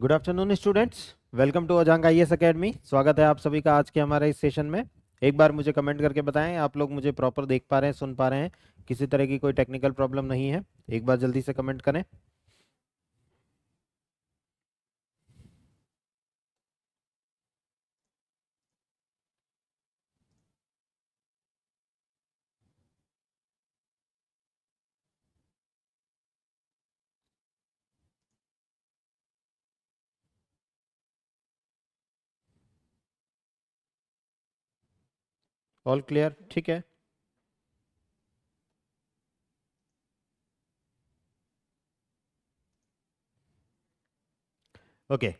Good afternoon students welcome to अजांग I S academy स्वागत है आप सभी का आज के हमारे इस सेशन में एक बार मुझे कमेंट करके बताएं आप लोग मुझे प्रॉपर देख पा रहे हैं सुन पा रहे हैं किसी तरह की कोई टेक्निकल प्रॉब्लम नहीं है एक बार जल्दी से कमेंट करें ऑल क्लियर ठीक है ओके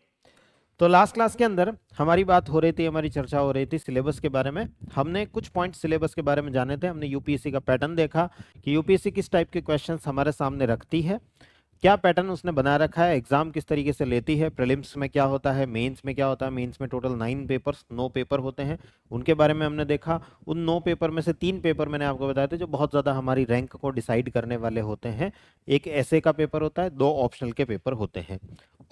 तो लास्ट क्लास के अंदर हमारी बात हो रही थी हमारी चर्चा हो रही थी सिलेबस के बारे में हमने कुछ पॉइंट सिलेबस के बारे में जाने थे हमने यूपीएससी का पैटर्न देखा कि यूपीएससी किस टाइप के क्वेश्चंस हमारे सामने रखती है क्या पैटर्न उसने बना रखा है एग्जाम किस तरीके से लेती है प्रिलिम्स में क्या होता है मेंस में क्या होता है मेंस में टोटल नाइन पेपर्स नौ पेपर होते हैं उनके बारे में हमने देखा उन नौ पेपर में से तीन पेपर मैंने आपको बताए थे जो बहुत ज़्यादा हमारी रैंक को डिसाइड करने वाले होते हैं एक ऐसे का पेपर होता है दो ऑप्शनल के पेपर होते हैं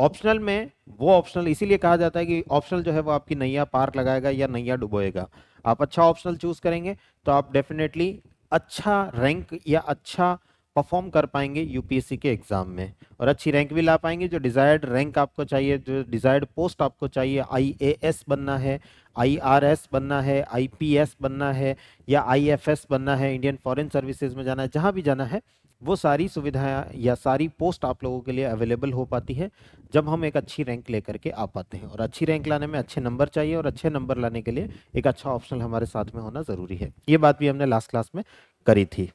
ऑप्शनल में वो ऑप्शनल इसीलिए कहा जाता है कि ऑप्शनल जो है वो आपकी नैया पार लगाएगा या नैया डुबोएगा आप अच्छा ऑप्शनल चूज करेंगे तो आप डेफिनेटली अच्छा रैंक या अच्छा परफॉर्म कर पाएंगे यूपीएससी के एग्ज़ाम में और अच्छी रैंक भी ला पाएंगे जो डिज़ायर्ड रैंक आपको चाहिए जो डिज़ायर्ड पोस्ट आपको चाहिए आईएएस बनना है आईआरएस बनना है आईपीएस बनना है या आईएफएस बनना है इंडियन फॉरेन सर्विसेज में जाना है जहाँ भी जाना है वो सारी सुविधाएं या सारी पोस्ट आप लोगों के लिए अवेलेबल हो पाती है जब हम एक अच्छी रैंक लेकर के आ पाते हैं और अच्छी रैंक लाने में अच्छे नंबर चाहिए और अच्छे नंबर लाने के लिए एक अच्छा ऑप्शनल हमारे साथ में होना ज़रूरी है ये बात भी हमने लास्ट क्लास में करी थी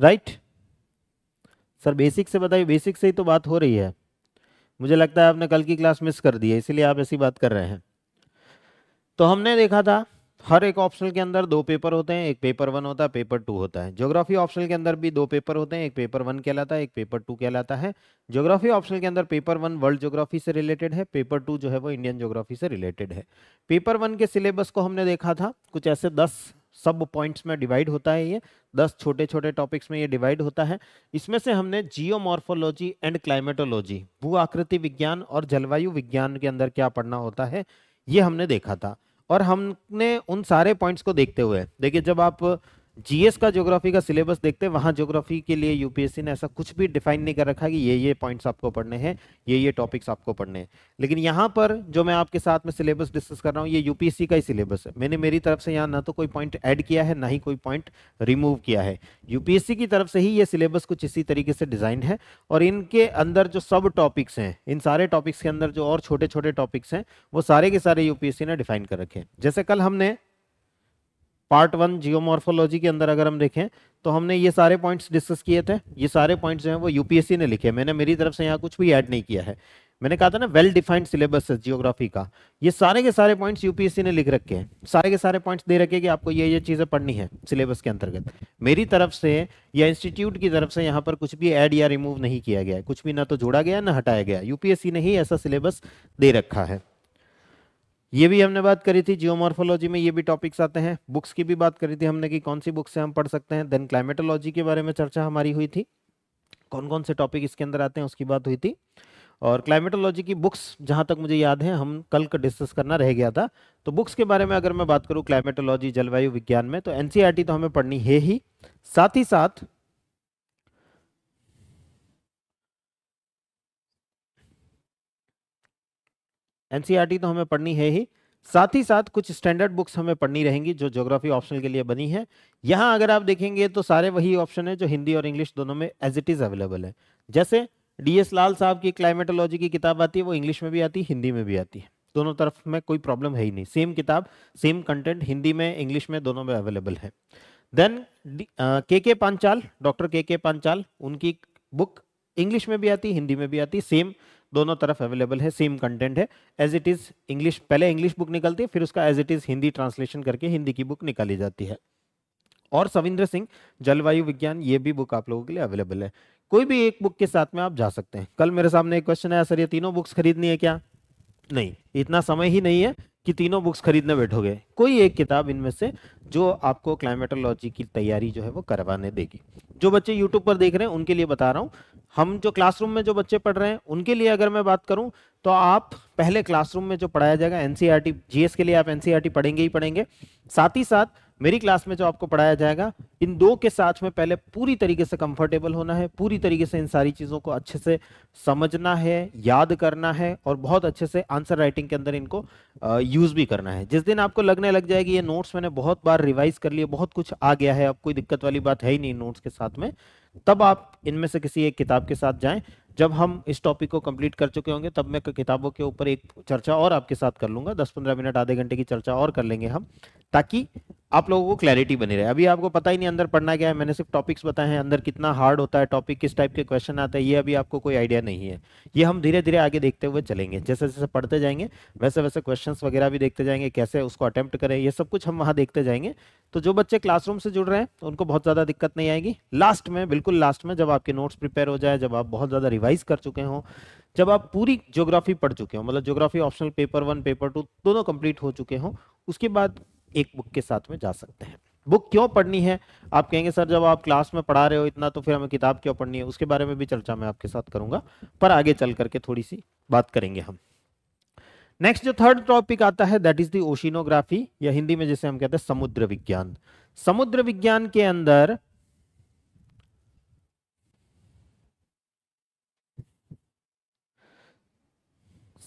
राइट सर बेसिक से बताइए बेसिक से ही तो बात हो रही है मुझे लगता है आपने कल की क्लास मिस कर दी है इसीलिए आप ऐसी बात कर रहे हैं तो हमने देखा था हर एक ऑप्शनल के अंदर दो पेपर होते हैं एक पेपर वन होता है पेपर टू होता है ज्योग्राफी ऑप्शनल के अंदर भी दो पेपर होते हैं एक पेपर वन कहलाता है एक पेपर टू कहलाता है ज्योग्राफी ऑप्शनल के अंदर पेपर वन वर्ल्ड ज्योग्राफी से रिलेटेड है पेपर टू जो है वो इंडियन ज्योग्राफी से रिलेटेड है पेपर वन के सिलेबस को हमने देखा था कुछ ऐसे दस सब पॉइंट्स में डिवाइड होता है ये दस छोटे छोटे टॉपिक्स में ये डिवाइड होता है इसमें से हमने जियोमॉर्फोलॉजी एंड क्लाइमेटोलॉजी भू आकृति विज्ञान और जलवायु विज्ञान के अंदर क्या पढ़ना होता है ये हमने देखा था और हमने उन सारे पॉइंट्स को देखते हुए देखिए जब आप जीएस का ज्योग्राफी का सिलेबस देखते हैं वहाँ ज्योग्राफी के लिए यूपीएससी ने ऐसा कुछ भी डिफाइन नहीं कर रखा कि ये ये पॉइंट्स आपको पढ़ने हैं ये ये टॉपिक्स आपको पढ़ने हैं लेकिन यहाँ पर जो मैं आपके साथ में सिलेबस डिस्कस कर रहा हूँ ये यूपीएससी का ही सिलेबस है मैंने मेरी तरफ से यहाँ ना तो कोई पॉइंट ऐड किया है ना ही कोई पॉइंट रिमूव किया है यूपीएससी की तरफ से ही ये सिलेबस कुछ इसी तरीके से डिजाइन है और इनके अंदर जो सब टॉपिक्स हैं इन सारे टॉपिक्स के अंदर जो और छोटे छोटे टॉपिक्स हैं वो सारे के सारे यूपीएससी ने डिफाइन कर रखे हैं जैसे कल हमने पार्ट वन जियोमॉर्फोलॉजी के अंदर अगर हम देखें तो हमने ये सारे पॉइंट्स डिस्कस किए थे ये सारे पॉइंट्स जो हैं वो यूपीएससी ने लिखे मैंने मेरी तरफ से यहाँ कुछ भी ऐड नहीं किया है मैंने कहा था ना वेल डिफाइंड सिलेबस है जियोग्राफी का ये सारे के सारे पॉइंट्स यूपीएससी ने लिख रखे हैं सारे के सारे पॉइंट्स दे रखे कि आपको ये ये चीज़ें पढ़नी है सिलेबस के अंतर्गत मेरी तरफ से या इंस्टीट्यूट की तरफ से यहाँ पर कुछ भी ऐड या रिमूव नहीं किया गया कुछ भी ना तो जोड़ा गया ना हटाया गया यूपीएससी ने ही ऐसा सिलेबस दे रखा है ये भी हमने बात करी थी जियोमॉर्फोलॉजी में ये भी टॉपिक्स आते हैं बुक्स की भी बात करी थी हमने कि कौन सी बुक से हम पढ़ सकते हैं देन क्लाइमेटोलॉजी के बारे में चर्चा हमारी हुई थी कौन कौन से टॉपिक इसके अंदर आते हैं उसकी बात हुई थी और क्लाइमेटोलॉजी की बुक्स जहाँ तक मुझे याद है हम कल का डिस्कस करना रह गया था तो बुक्स के बारे में अगर मैं बात करूँ क्लाइमेटोलॉजी जलवायु विज्ञान में तो एन e तो हमें पढ़नी है ही साथ ही साथ एनसीईआरटी तो हमें पढ़नी है ही साथ ही साथ कुछ स्टैंडर्ड बुक्स हमें पढ़नी रहेंगी जो ज्योग्राफी ऑप्शन के लिए बनी है यहाँ अगर आप देखेंगे तो सारे वही ऑप्शन है जो हिंदी और इंग्लिश दोनों में एज इट इज़ अवेलेबल है जैसे डीएस लाल साहब की क्लाइमेटोलॉजी की किताब आती है वो इंग्लिश में भी आती है हिंदी में भी आती है दोनों तरफ में कोई प्रॉब्लम है ही नहीं सेम किताब सेम कंटेंट हिंदी में इंग्लिश में दोनों में अवेलेबल है देन के के पांचाल डॉक्टर के के पांचाल उनकी बुक इंग्लिश में भी आती हिंदी में भी आती सेम दोनों तरफ अवेलेबल है सेम कंटेंट है एज इट इज़ इंग्लिश पहले इंग्लिश बुक निकलती है फिर उसका as it is Hindi translation करके हिंदी की बुक निकाली जाती है और सविंद्र सिंह जलवायु विज्ञान ये भी बुक आप लोगों के लिए अवेलेबल है कोई भी एक बुक के साथ में आप जा सकते हैं कल मेरे सामने एक क्वेश्चन आया सर ये तीनों बुक्स खरीदनी है क्या नहीं इतना समय ही नहीं है कि तीनों बुक्स खरीदने बैठोगे कोई एक किताब इनमें से जो आपको क्लाइमेटोलॉजी की तैयारी जो है वो करवाने देगी जो बच्चे यूट्यूब पर देख रहे हैं उनके लिए बता रहा हूँ हम जो क्लासरूम में जो बच्चे पढ़ रहे हैं उनके लिए अगर मैं बात करूं तो आप पहले क्लासरूम में जो पढ़ाया जाएगा एनसीईआरटी जीएस e के लिए आप एनसीईआरटी e पढ़ेंगे ही पढ़ेंगे साथ ही साथ मेरी क्लास में जो आपको पढ़ाया जाएगा इन दो के साथ में पहले पूरी तरीके से कंफर्टेबल होना है पूरी तरीके से इन सारी चीज़ों को अच्छे से समझना है याद करना है और बहुत अच्छे से आंसर राइटिंग के अंदर इनको यूज़ भी करना है जिस दिन आपको लगने लग जाएगी ये नोट्स मैंने बहुत बार रिवाइज कर लिए बहुत कुछ आ गया है अब कोई दिक्कत वाली बात है ही नहीं नोट्स के साथ में तब आप इनमें से किसी एक किताब के साथ जाएं जब हम इस टॉपिक को कंप्लीट कर चुके होंगे तब मैं किताबों के ऊपर एक चर्चा और आपके साथ कर लूंगा दस पंद्रह मिनट आधे घंटे की चर्चा और कर लेंगे हम ताकि आप लोगों को क्लैरिटी बनी रहे अभी आपको पता ही नहीं अंदर पढ़ना क्या है मैंने सिर्फ टॉपिक्स बताए हैं अंदर कितना हार्ड होता है टॉपिक किस टाइप के क्वेश्चन आते हैं ये अभी आपको कोई आइडिया नहीं है ये हम धीरे धीरे आगे देखते हुए चलेंगे जैसे जैसे पढ़ते जाएंगे वैसे वैसे क्वेश्चन वगैरह भी देखते जाएंगे कैसे उसको अटैम्प्ट करें ये सब कुछ हम वहाँ देखते जाएंगे तो जो बच्चे क्लासरूम से जुड़ रहे हैं उनको बहुत ज़्यादा दिक्कत नहीं आएगी लास्ट में बिल्कुल बिल्कुल लास्ट में जब आपके नोट्स प्रिपेयर हो जाए जब आप बहुत ज़्यादा रिवाइज कर चुके हों जब आप पूरी ज्योग्राफी पढ़ चुके हों मतलब geography optional paper one paper two दोनों कंप्लीट हो चुके हों उसके बाद एक बुक के साथ में जा सकते हैं बुक क्यों पढ़नी है आप कहेंगे सर जब आप क्लास में पढ़ा रहे हो इतना तो फिर हमें किताब क्यों पढ़नी है उसके बारे में भी चर्चा मैं आपके साथ करूंगा पर आगे चल करके थोड़ी सी बात करेंगे हम नेक्स्ट जो थर्ड टॉपिक आता है दैट इज द ओशिनोग्राफी या हिंदी में जिसे हम कहते हैं समुद्र विज्ञान समुद्र विज्ञान के अंदर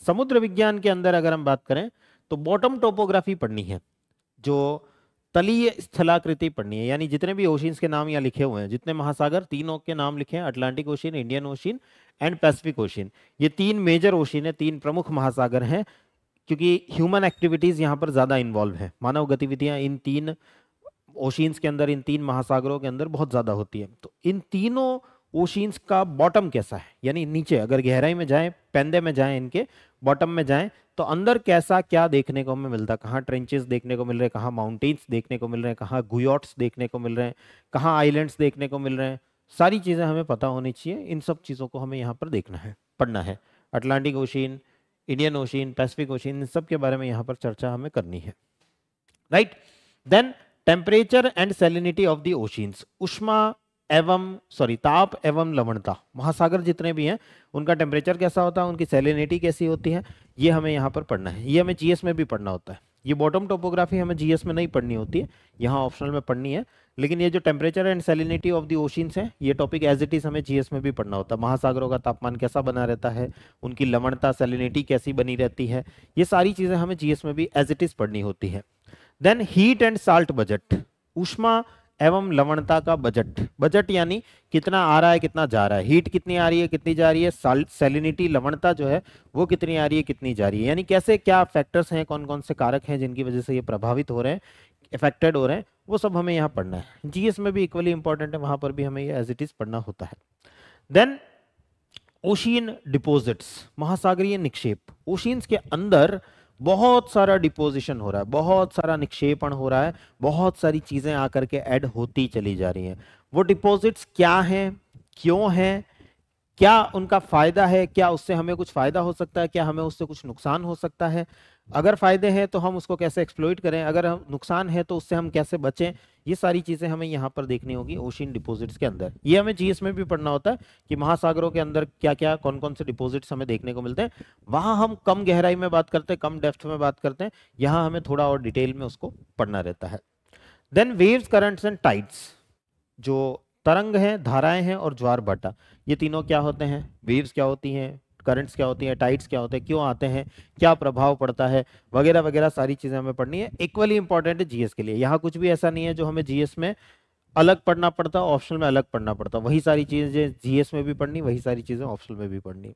समुद्र विज्ञान के अंदर अगर हम बात करें तो बॉटम टोपोग्राफी पढ़नी है जो तलीय स्थलाकृति पढ़नी है यानी जितने भी ओशियंस के नाम यहाँ लिखे हुए हैं जितने महासागर तीनों के नाम लिखे हैं Atlantic ocean Indian ocean and Pacific ocean ये तीन मेजर ओशियन है तीन प्रमुख महासागर हैं क्योंकि ह्यूमन एक्टिविटीज़ यहाँ पर ज़्यादा इन्वॉल्व है मानव गतिविधियाँ इन तीन ओशियंस के अंदर इन तीन महासागरों के अंदर बहुत ज़्यादा होती है तो इन तीनों ओशींस का बॉटम कैसा है यानी नीचे अगर गहराई में जाएं पेंदे में जाएं इनके बॉटम में जाएं तो अंदर कैसा क्या देखने को हमें मिलता कहाँ ट्रेंचेस देखने को मिल रहे हैं कहाँ माउंटेन्स देखने को मिल रहे हैं कहाँ गुयॉट्स देखने को मिल रहे हैं कहाँ आइलैंड्स देखने को मिल रहे हैं सारी चीज़ें हमें पता होनी चाहिए इन सब चीज़ों को हमें यहाँ पर देखना है पढ़ना है Atlantic ocean Indian ocean Pacific ocean इन सब के बारे में यहाँ पर चर्चा हमें करनी है right then temperature and salinity of the oceans उष्मा एवं सॉरी ताप एवं लवणता महासागर जितने भी हैं उनका टेम्परेचर कैसा होता है उनकी सेलिनिटी कैसी होती है ये हमें यहाँ पर पढ़ना है ये हमें जीएस में भी पढ़ना होता है ये बॉटम टोपोग्राफी हमें जीएस में नहीं पढ़नी होती है यहाँ ऑप्शनल में पढ़नी है लेकिन ये जो temperature and salinity of the oceans है ये टॉपिक एज इट इज़ हमें जीएस में भी पढ़ना होता है महासागरों का तापमान कैसा बना रहता है उनकी लवणता सेलिनिटी कैसी बनी रहती है ये सारी चीज़ें हमें जीएस में भी एज इट इज़ पढ़नी होती है then heat and salt budget उष्मा एवं लवणता का बजट बजट यानी कितना आ रहा है कितना जा रहा है हीट कितनी आ रही है कितनी जा रही है सेलिनिटी लवणता जो है वो कितनी आ रही है कितनी जा रही है यानी कैसे क्या फैक्टर्स हैं कौन कौन से कारक हैं जिनकी वजह से ये प्रभावित हो रहे हैं इफेक्टेड हो रहे हैं वो सब हमें यहाँ पढ़ना है जीएस में भी इक्वली इंपॉर्टेंट है वहाँ पर भी हमें ये एज इट इज़ पढ़ना होता है देन ओशियन डिपोजिट्स महासागरीय निक्षेप ओशियंस के अंदर बहुत सारा डिपोजिशन हो रहा है बहुत सारा निक्षेपण हो रहा है बहुत सारी चीज़ें आकर के ऐड होती चली जा रही हैं वो डिपॉजिट्स क्या हैं क्यों हैं क्या उनका फ़ायदा है क्या उससे हमें कुछ फ़ायदा हो सकता है क्या हमें उससे कुछ नुकसान हो सकता है अगर फ़ायदे हैं तो हम उसको कैसे एक्सप्लोइट करें अगर हम नुकसान है तो उससे हम कैसे बचें ये सारी चीज़ें हमें यहाँ पर देखनी होगी ओशियन डिपॉजिट्स के अंदर ये हमें जीएस में भी पढ़ना होता है कि महासागरों के अंदर क्या क्या कौन कौन से डिपॉजिट्स हमें देखने को मिलते हैं वहाँ हम कम गहराई में बात करते हैं कम डेफ्थ में बात करते हैं यहाँ हमें थोड़ा और डिटेल में उसको पढ़ना रहता है then waves currents and tides जो तरंग हैं धाराएँ हैं और ज्वार भाटा ये तीनों क्या होते हैं वेव्स क्या होती हैं करंट्स क्या होती हैं टाइट्स क्या होते हैं क्यों आते हैं क्या प्रभाव पड़ता है वगैरह वगैरह सारी चीज़ें हमें पढ़नी है इक्वली इंपॉर्टेंट है जीएस के लिए यहाँ कुछ भी ऐसा नहीं है जो हमें जीएस में अलग पढ़ना पड़ता ऑप्शनल में अलग पढ़ना पड़ता वही सारी चीज़ें जीएस में भी पढ़नी वही सारी चीज़ें ऑप्शनल में भी पढ़नी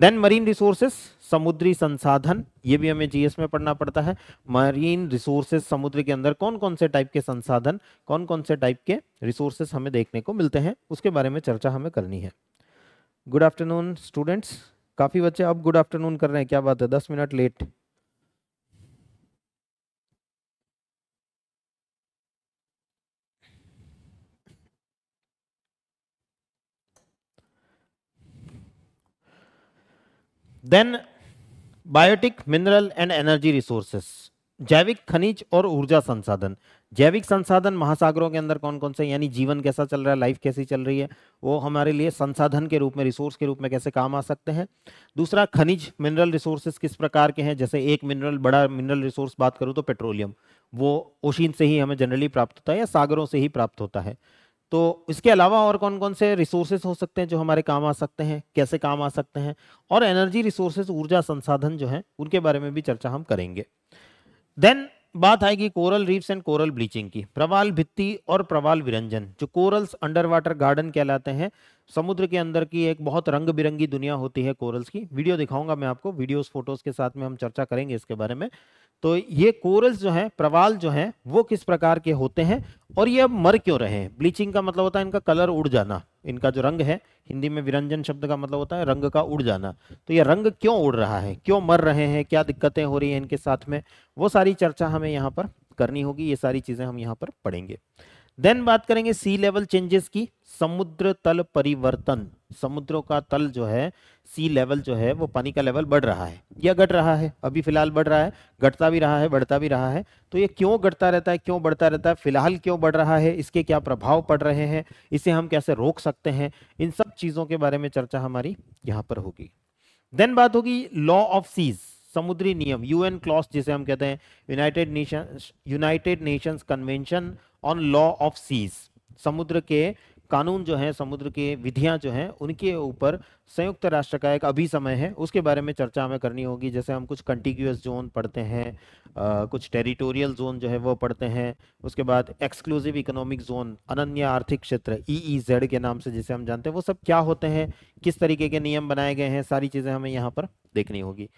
देन मरीन रिसोर्सेज समुद्री संसाधन ये भी हमें जीएस में पढ़ना पड़ता है मरीन रिसोर्सेज समुद्र के अंदर कौन कौन से टाइप के संसाधन कौन कौन से टाइप के रिसोर्सेस हमें देखने को मिलते हैं उसके बारे में चर्चा हमें करनी है गुड आफ्टरनून स्टूडेंट्स काफ़ी बच्चे अब गुड आफ्टरनून कर रहे हैं क्या बात है दस minute late then biotic mineral and energy resources जैविक खनिज और ऊर्जा संसाधन जैविक संसाधन महासागरों के अंदर कौन कौन से यानी जीवन कैसा चल रहा है लाइफ कैसी चल रही है वो हमारे लिए संसाधन के रूप में रिसोर्स के रूप में कैसे काम आ सकते हैं दूसरा खनिज मिनरल रिसोर्सेज किस प्रकार के हैं जैसे एक मिनरल बड़ा मिनरल रिसोर्स बात करूँ तो पेट्रोलियम वो ओशीन से ही हमें जनरली प्राप्त होता है या सागरों से ही प्राप्त होता है तो इसके अलावा और कौन कौन से रिसोर्सेज हो सकते हैं जो हमारे काम आ सकते हैं कैसे काम आ सकते हैं और एनर्जी रिसोर्सेज ऊर्जा संसाधन जो हैं उनके बारे में भी चर्चा हम करेंगे देन बात आएगी coral reefs and coral bleaching की प्रवाल भित्ति और प्रवाल विरंजन जो कोरल्स अंडर वाटर गार्डन कहलाते हैं समुद्र के अंदर की एक बहुत रंग बिरंगी दुनिया होती है कोरल्स की वीडियो दिखाऊंगा मैं आपको वीडियोस फोटोज के साथ में हम चर्चा करेंगे इसके बारे में तो ये कोरल्स जो हैं प्रवाल जो हैं वो किस प्रकार के होते हैं और ये अब मर क्यों रहे हैं ब्लीचिंग का मतलब होता है इनका कलर उड़ जाना इनका जो रंग है हिंदी में विरंजन शब्द का मतलब होता है रंग का उड़ जाना तो ये रंग क्यों उड़ रहा है क्यों मर रहे हैं क्या दिक्कतें हो रही हैं इनके साथ में वो सारी चर्चा हमें यहाँ पर करनी होगी ये सारी चीज़ें हम यहाँ पर पढ़ेंगे देन बात करेंगे सी लेवल चेंजेस की समुद्र तल परिवर्तन समुद्रों का तल जो है सी लेवल जो है वो पानी का लेवल बढ़ रहा है या घट रहा है अभी फिलहाल बढ़ रहा है घटता भी रहा है बढ़ता भी रहा है तो ये क्यों घटता रहता है क्यों बढ़ता रहता है फिलहाल क्यों बढ़ रहा है इसके क्या प्रभाव पड़ रहे हैं इसे हम कैसे रोक सकते हैं इन सब चीज़ों के बारे में चर्चा हमारी यहाँ पर होगी देन बात होगी लॉ ऑफ सीज़ समुद्री नियम यूएन क्लॉस जिसे हम कहते हैं United Nation United Nations convention on law of seas समुद्र के कानून जो है समुद्र के विधियां जो हैं उनके ऊपर संयुक्त राष्ट्र का एक अभी समय है उसके बारे में चर्चा हमें करनी होगी जैसे हम कुछ कंटिग्यूस जोन पढ़ते हैं आ, कुछ टेरिटोरियल जोन जो है वो पढ़ते हैं उसके बाद एक्सक्लूसिव इकोनॉमिक जोन अनन्य आर्थिक क्षेत्र ई e जेड e के नाम से जिसे हम जानते हैं वो सब क्या होते हैं किस तरीके के नियम बनाए गए हैं सारी चीज़ें हमें यहाँ पर देखनी होगी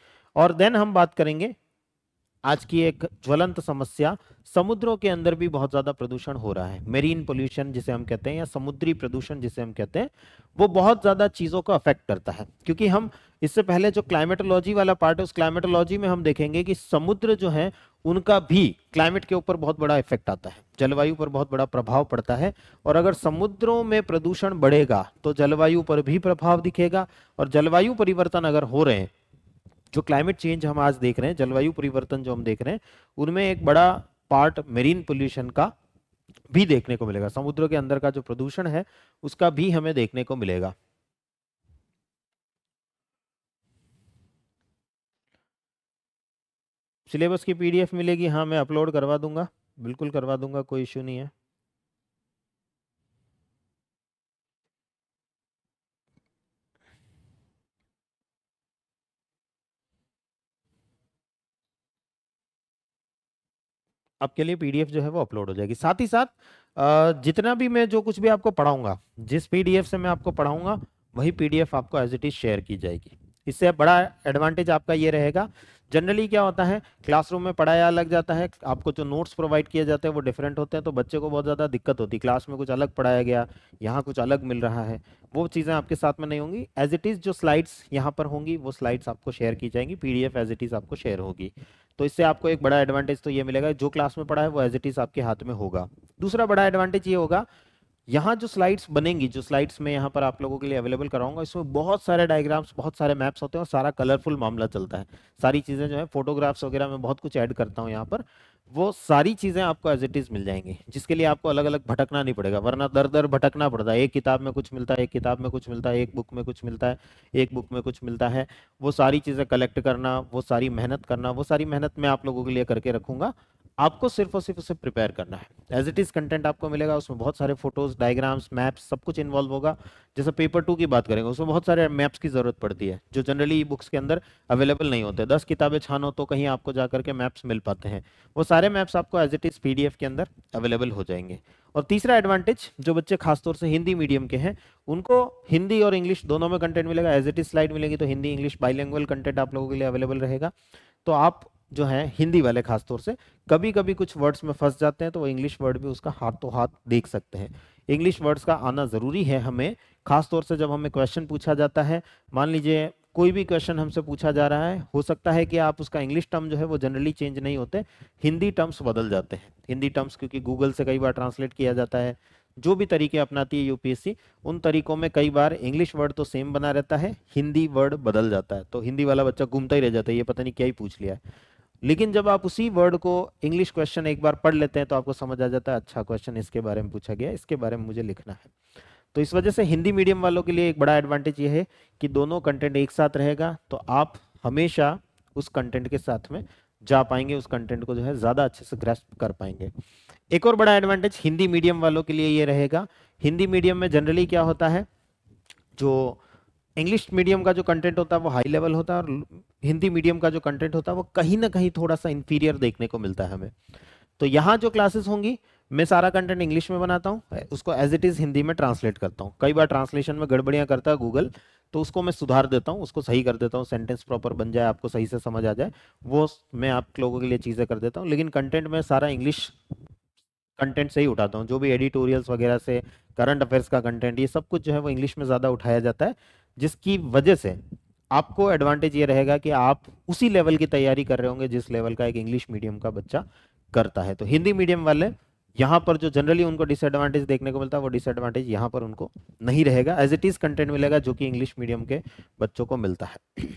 और देन हम बात करेंगे आज की एक ज्वलंत समस्या समुद्रों के अंदर भी बहुत ज़्यादा प्रदूषण हो रहा है मेरीन पोल्यूशन जिसे हम कहते हैं या समुद्री प्रदूषण जिसे हम कहते हैं वो बहुत ज़्यादा चीज़ों को अफेक्ट करता है क्योंकि हम इससे पहले जो क्लाइमेटोलॉजी वाला पार्ट है उस क्लाइमेटोलॉजी में हम देखेंगे कि समुद्र जो है उनका भी क्लाइमेट के ऊपर बहुत बड़ा इफेक्ट आता है जलवायु पर बहुत बड़ा प्रभाव पड़ता है और अगर समुद्रों में प्रदूषण बढ़ेगा तो जलवायु पर भी प्रभाव दिखेगा और जलवायु परिवर्तन अगर हो रहे हैं जो क्लाइमेट चेंज हम आज देख रहे हैं जलवायु परिवर्तन जो हम देख रहे हैं उनमें एक बड़ा पार्ट मेरीन पोल्यूशन का भी देखने को मिलेगा समुद्र के अंदर का जो प्रदूषण है उसका भी हमें देखने को मिलेगा सिलेबस की पीडीएफ मिलेगी हाँ मैं अपलोड करवा दूंगा बिल्कुल करवा दूंगा कोई इश्यू नहीं है आपके लिए पीडीएफ जो है वो अपलोड हो जाएगी साथ ही साथ जितना भी मैं जो कुछ भी आपको पढ़ाऊंगा जिस पीडीएफ से मैं आपको पढ़ाऊंगा वही पीडीएफ आपको एज इट इज शेयर की जाएगी इससे बड़ा एडवांटेज आपका ये रहेगा जनरली क्या होता है क्लासरूम में पढ़ाया अलग जाता है आपको जो नोट्स प्रोवाइड किए जाते हैं वो डिफरेंट होते हैं तो बच्चे को बहुत ज़्यादा दिक्कत होती है क्लास में कुछ अलग पढ़ाया गया यहाँ कुछ अलग मिल रहा है वो चीज़ें आपके साथ में नहीं होंगी एज इट इज़ जो स्लाइड्स यहाँ पर होंगी वो स्लाइड्स आपको शेयर की जाएंगी पी एज इट इज़ आपको शेयर होगी तो इससे आपको एक बड़ा एडवांटेज तो ये मिलेगा जो क्लास में पढ़ा है वो एज इट इज़ आपके हाथ में होगा दूसरा बड़ा एडवांटेज ये होगा यहाँ जो स्लाइड्स बनेंगी जो स्लाइड्स मैं यहाँ पर आप लोगों के लिए अवेलेबल कराऊंगा इसमें बहुत सारे डायग्राम्स बहुत सारे मैप्स होते हैं और सारा कलरफुल मामला चलता है सारी चीज़ें जो है फोटोग्राफ्स वगैरह मैं बहुत कुछ ऐड करता हूँ यहाँ पर वो सारी चीज़ें आपको एज इट इज़ मिल जाएंगी जिसके लिए आपको अलग अलग भटकना नहीं पड़ेगा वरना दर दर भटकना पड़ता है एक किताब में कुछ मिलता है एक किताब में कुछ मिलता है एक बुक में कुछ मिलता है एक बुक में कुछ मिलता है वो सारी चीज़ें कलेक्ट करना वो सारी मेहनत करना वो सारी मेहनत मैं आप लोगों के लिए करके रखूँगा आपको सिर्फ और सिर्फ उसे प्रिपेयर करना है एज इट इज़ कंटेंट आपको मिलेगा उसमें बहुत सारे फोटोज डायग्राम्स मैप्स सब कुछ इन्वॉल्व होगा जैसे पेपर टू की बात करेंगे उसमें बहुत सारे मैप्स की ज़रूरत पड़ती है जो जनरली बुक्स के अंदर अवेलेबल नहीं होते दस किताबें छानो तो कहीं आपको जाकर के मैप्स मिल पाते हैं वो सारे मैप्स आपको एज इट इज़ पी के अंदर अवेलेबल हो जाएंगे और तीसरा एडवांटेज जो बच्चे खासतौर से हिंदी मीडियम के हैं उनको हिंदी और इंग्लिश दोनों में कंटेंट मिलेगा एज इट इज़ स्लाइड मिलेगी तो हिंदी इंग्लिश बाईलैंग्वेल कंटेंट आप लोगों के लिए अवेलेबल रहेगा तो आप जो है हिंदी वाले खासतौर से कभी कभी कुछ वर्ड्स में फंस जाते हैं तो वो इंग्लिश वर्ड भी उसका हाथों हाथ देख सकते हैं इंग्लिश वर्ड्स का आना ज़रूरी है हमें खासतौर से जब हमें क्वेश्चन पूछा जाता है मान लीजिए कोई भी क्वेश्चन हमसे पूछा जा रहा है हो सकता है कि आप उसका इंग्लिश टर्म जो है वो जनरली चेंज नहीं होते हिंदी टर्म्स बदल जाते हैं हिंदी टर्म्स क्योंकि गूगल से कई बार ट्रांसलेट किया जाता है जो भी तरीके अपनाती है यूपीएससी उन तरीकों में कई बार इंग्लिश वर्ड तो सेम बना रहता है हिंदी वर्ड बदल जाता है तो हिंदी वाला बच्चा घूमता ही रह जाता है ये पता नहीं क्या ही पूछ लिया है लेकिन जब आप उसी वर्ड को इंग्लिश क्वेश्चन एक बार पढ़ लेते हैं तो आपको समझ आ जाता है अच्छा क्वेश्चन इसके बारे में पूछा गया इसके बारे में मुझे लिखना है तो इस वजह से हिंदी मीडियम वालों के लिए एक बड़ा एडवांटेज ये है कि दोनों कंटेंट एक साथ रहेगा तो आप हमेशा उस कंटेंट के साथ में जा पाएंगे उस कंटेंट को जो है ज़्यादा अच्छे से ग्रेस्प कर पाएंगे एक और बड़ा एडवांटेज हिंदी मीडियम वालों के लिए ये रहेगा हिंदी मीडियम में जनरली क्या होता है जो इंग्लिश मीडियम का जो कंटेंट होता है वो हाई लेवल होता है और हिंदी मीडियम का जो कंटेंट होता है वो कहीं ना कहीं थोड़ा सा इंफीरियर देखने को मिलता है हमें तो यहाँ जो क्लासेस होंगी मैं सारा कंटेंट इंग्लिश में बनाता हूँ उसको एज इट इज़ हिंदी में ट्रांसलेट करता हूँ कई बार ट्रांसलेशन में गड़बड़ियाँ करता है गूगल तो उसको मैं सुधार देता हूँ उसको सही कर देता हूँ सेंटेंस प्रॉपर बन जाए आपको सही से समझ आ जाए वो मैं आप लोगों के लिए चीज़ें कर देता हूँ लेकिन कंटेंट में सारा इंग्लिश कंटेंट से ही उठाता हूँ जो भी एडिटोरियल्स वगैरह से करंट अफेयर्स का कंटेंट ये सब कुछ जो है वो इंग्लिश में ज़्यादा उठाया जाता है जिसकी वजह से आपको एडवांटेज ये रहेगा कि आप उसी लेवल की तैयारी कर रहे होंगे जिस लेवल का एक इंग्लिश मीडियम का बच्चा करता है तो हिंदी मीडियम वाले यहाँ पर जो जनरली उनको डिसएडवांटेज देखने को मिलता है वो डिसएडवांटेज यहाँ पर उनको नहीं रहेगा एज इट इज़ कंटेंट मिलेगा जो कि इंग्लिश मीडियम के बच्चों को मिलता है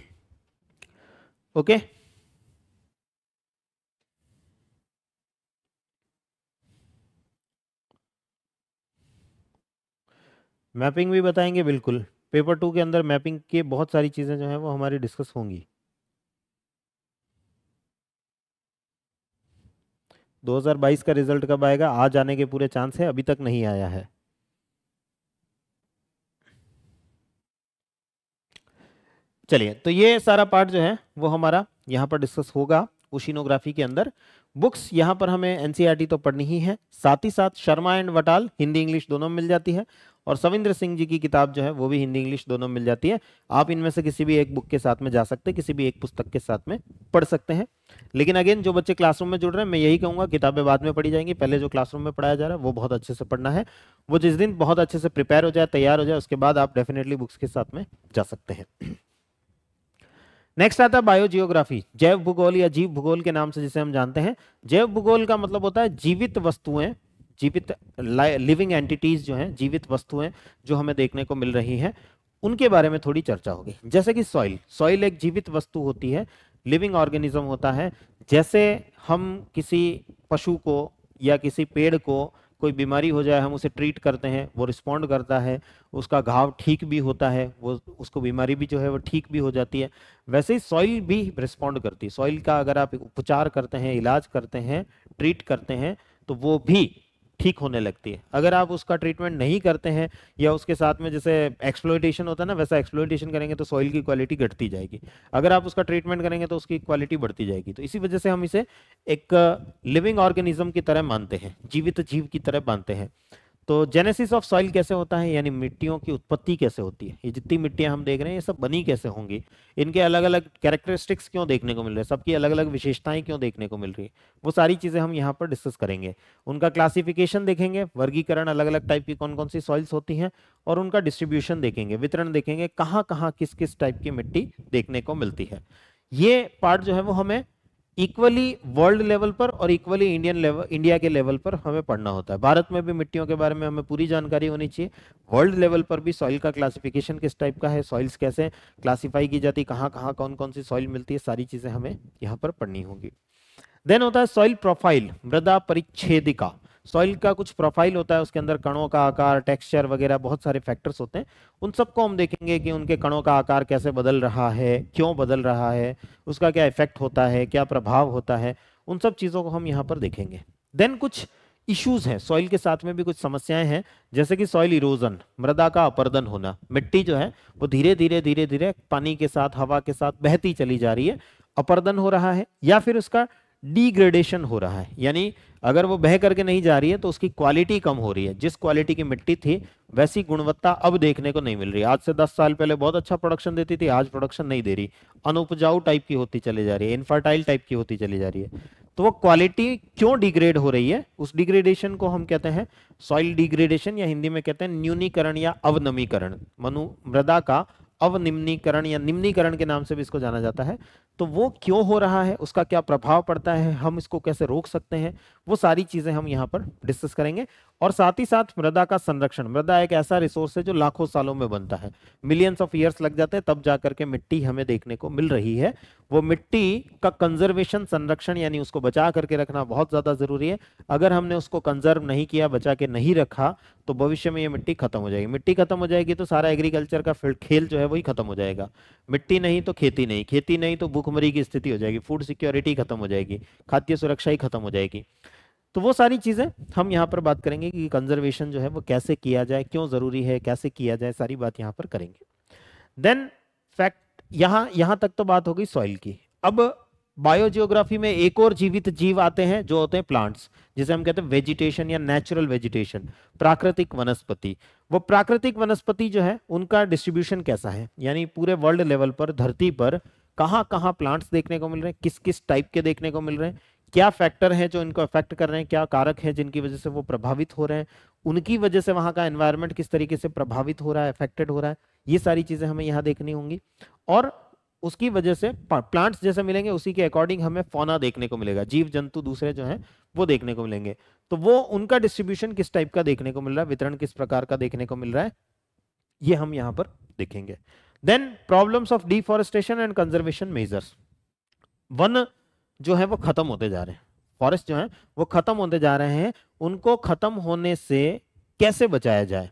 ओके okay? मैपिंग भी बताएंगे बिल्कुल पेपर टू के अंदर मैपिंग के बहुत सारी चीज़ें जो हैं वो हमारी डिस्कस होंगी 2022 का रिजल्ट कब आएगा आज आने के पूरे चांस है अभी तक नहीं आया है चलिए तो ये सारा पार्ट जो है वो हमारा यहाँ पर डिस्कस होगा ओशिनोग्राफी के अंदर बुक्स यहाँ पर हमें एनसीईआरटी तो पढ़नी ही है साथ ही साथ शर्मा एंड वटाल हिंदी इंग्लिश दोनों में मिल जाती है और सविंद्र सिंह जी की किताब जो है वो भी हिंदी इंग्लिश दोनों में मिल जाती है आप इनमें से किसी भी एक बुक के साथ में जा सकते हैं किसी भी एक पुस्तक के साथ में पढ़ सकते हैं लेकिन अगेन जो बच्चे क्लासरूम में जुड़ रहे हैं मैं यही कहूँगा किताबें बाद में पढ़ी जाएंगी पहले जो क्लासरूम में पढ़ाया जा रहा है वो बहुत अच्छे से पढ़ना है वो जिस दिन बहुत अच्छे से प्रिपेयर हो जाए तैयार हो जाए उसके बाद आप डेफिनेटली बुक्स के साथ में जा सकते हैं नेक्स्ट आता है बायोजियोग्राफी जैव भूगोल या जीव भूगोल के नाम से जिसे हम जानते हैं जैव भूगोल का मतलब होता है जीवित वस्तुएं जीवित लिविंग एंटिटीज जो हैं जीवित वस्तुएं जो हमें देखने को मिल रही हैं उनके बारे में थोड़ी चर्चा होगी जैसे कि सॉइल सॉइल एक जीवित वस्तु होती है लिविंग ऑर्गेनिज्म होता है जैसे हम किसी पशु को या किसी पेड़ को कोई बीमारी हो जाए हम उसे ट्रीट करते हैं वो रिस्पॉन्ड करता है उसका घाव ठीक भी होता है वो उसको बीमारी भी जो है वो ठीक भी हो जाती है वैसे ही सॉइल भी रिस्पॉन्ड करती है सॉइल का अगर आप उपचार करते हैं इलाज करते हैं ट्रीट करते हैं तो वो भी ठीक होने लगती है अगर आप उसका ट्रीटमेंट नहीं करते हैं या उसके साथ में जैसे एक्सप्लोइटेशन होता है ना वैसा एक्सप्लोइटेशन करेंगे तो सॉइल की क्वालिटी घटती जाएगी अगर आप उसका ट्रीटमेंट करेंगे तो उसकी क्वालिटी बढ़ती जाएगी तो इसी वजह से हम इसे एक लिविंग ऑर्गेनिज्म की तरह मानते हैं जीवित जीव की तरह मानते हैं तो जेनेसिस ऑफ सॉइल कैसे होता है यानी मिट्टियों की उत्पत्ति कैसे होती है ये जितनी मिट्टियां हम देख रहे हैं ये सब बनी कैसे होंगी इनके अलग अलग कैरेक्टरिस्टिक्स क्यों देखने को मिल रहे हैं सबकी अलग अलग विशेषताएं क्यों देखने को मिल रही है वो सारी चीज़ें हम यहाँ पर डिस्कस करेंगे उनका क्लासिफिकेशन देखेंगे वर्गीकरण अलग अलग टाइप की कौन कौन सी सॉइल्स होती हैं और उनका डिस्ट्रीब्यूशन देखेंगे वितरण देखेंगे कहाँ कहाँ किस किस टाइप की मिट्टी देखने को मिलती है ये पार्ट जो है वो हमें इक्वली वर्ल्ड लेवल पर और इक्वली इंडियन लेवल इंडिया के लेवल पर हमें पढ़ना होता है भारत में भी मिट्टियों के बारे में हमें पूरी जानकारी होनी चाहिए वर्ल्ड लेवल पर भी सॉइल का क्लासिफिकेशन किस टाइप का है सॉइल्स कैसे क्लासीफाई की जाती है कहाँ कहाँ कौन कौन सी सॉइल मिलती है सारी चीज़ें हमें यहाँ पर पढ़नी होगी देन होता है सॉइल प्रोफाइल मृदा परिच्छेदिका सॉइल का कुछ प्रोफाइल होता है उसके अंदर कणों का आकार टेक्सचर वगैरह बहुत सारे फैक्टर्स होते हैं उन सबको हम देखेंगे कि उनके कणों का आकार कैसे बदल रहा है क्यों बदल रहा है उसका क्या इफेक्ट होता है क्या प्रभाव होता है उन सब चीज़ों को हम यहाँ पर देखेंगे देन कुछ इश्यूज हैं सॉइल के साथ में भी कुछ समस्याएं हैं जैसे कि सॉइल इरोजन मृदा का अपर्दन होना मिट्टी जो है वो धीरे धीरे धीरे धीरे पानी के साथ हवा के साथ बहती चली जा रही है अपर्दन हो रहा है या फिर उसका डिग्रेडेशन हो रहा है यानी अगर वो बह करके नहीं जा रही है तो उसकी क्वालिटी कम हो रही है जिस क्वालिटी की मिट्टी थी वैसी गुणवत्ता अब देखने को नहीं मिल रही आज से दस साल पहले बहुत अच्छा प्रोडक्शन देती थी आज प्रोडक्शन नहीं दे रही अनुपजाऊ टाइप की होती चली जा रही है इनफर्टाइल टाइप की होती चली जा रही है तो वो क्वालिटी क्यों डिग्रेड हो रही है उस डिग्रेडेशन को हम कहते हैं सॉइल डिग्रेडेशन या हिंदी में कहते हैं न्यूनीकरण या अवनमीकरण मनु मृदा का अवनिम्नीकरण या निम्नीकरण के नाम से भी इसको जाना जाता है तो वो क्यों हो रहा है उसका क्या प्रभाव पड़ता है हम इसको कैसे रोक सकते हैं वो सारी चीज़ें हम यहाँ पर डिस्कस करेंगे और साथ ही साथ मृदा का संरक्षण मृदा एक ऐसा रिसोर्स है जो लाखों सालों में बनता है मिलियंस ऑफ ईयर्स लग जाते हैं तब जाकर के मिट्टी हमें देखने को मिल रही है वो मिट्टी का कंजर्वेशन संरक्षण यानी उसको बचा करके रखना बहुत ज़्यादा ज़रूरी है अगर हमने उसको कंजर्व नहीं किया बचा के नहीं रखा तो भविष्य में ये मिट्टी खत्म हो जाएगी मिट्टी खत्म हो जाएगी तो सारा एग्रीकल्चर का खेल जो है वही खत्म हो जाएगा मिट्टी नहीं तो खेती नहीं खेती नहीं तो भूख भुखमरी की स्थिति हो जाएगी फूड सिक्योरिटी खत्म हो जाएगी खाद्य सुरक्षा ही खत्म हो जाएगी तो वो सारी चीज़ें हम यहाँ पर बात करेंगे कि कंजर्वेशन जो है वो कैसे किया जाए क्यों ज़रूरी है कैसे किया जाए सारी बात यहाँ पर करेंगे देन फैक्ट यहाँ यहाँ तक तो बात हो गई सॉइल की अब बायोजियोग्राफी में एक और जीवित जीव आते हैं जो होते हैं प्लांट्स जिसे हम कहते हैं वेजिटेशन या नेचुरल वेजिटेशन प्राकृतिक वनस्पति वो प्राकृतिक वनस्पति जो है उनका डिस्ट्रीब्यूशन कैसा है यानी पूरे वर्ल्ड लेवल पर धरती पर कहाँ कहाँ प्लांट्स देखने को मिल रहे हैं किस किस टाइप के देखने को मिल रहे हैं क्या फैक्टर हैं जो इनको अफेक्ट कर रहे हैं क्या कारक हैं जिनकी वजह से वो प्रभावित हो रहे हैं उनकी वजह से वहाँ का एनवायरनमेंट किस तरीके से प्रभावित हो रहा है अफेक्टेड हो रहा है ये सारी चीज़ें हमें यहाँ देखनी होंगी और उसकी वजह से प्लांट्स जैसे मिलेंगे उसी के अकॉर्डिंग हमें फोना देखने को मिलेगा जीव जंतु दूसरे जो हैं वो देखने को मिलेंगे तो वो उनका डिस्ट्रीब्यूशन किस टाइप का देखने को मिल रहा है वितरण किस प्रकार का देखने को मिल रहा है ये हम यहाँ पर देखेंगे then problems of deforestation and conservation measures वन जो है वो खत्म होते जा रहे हैं फॉरेस्ट जो है वो खत्म होते जा रहे हैं उनको खत्म होने से कैसे बचाया जाए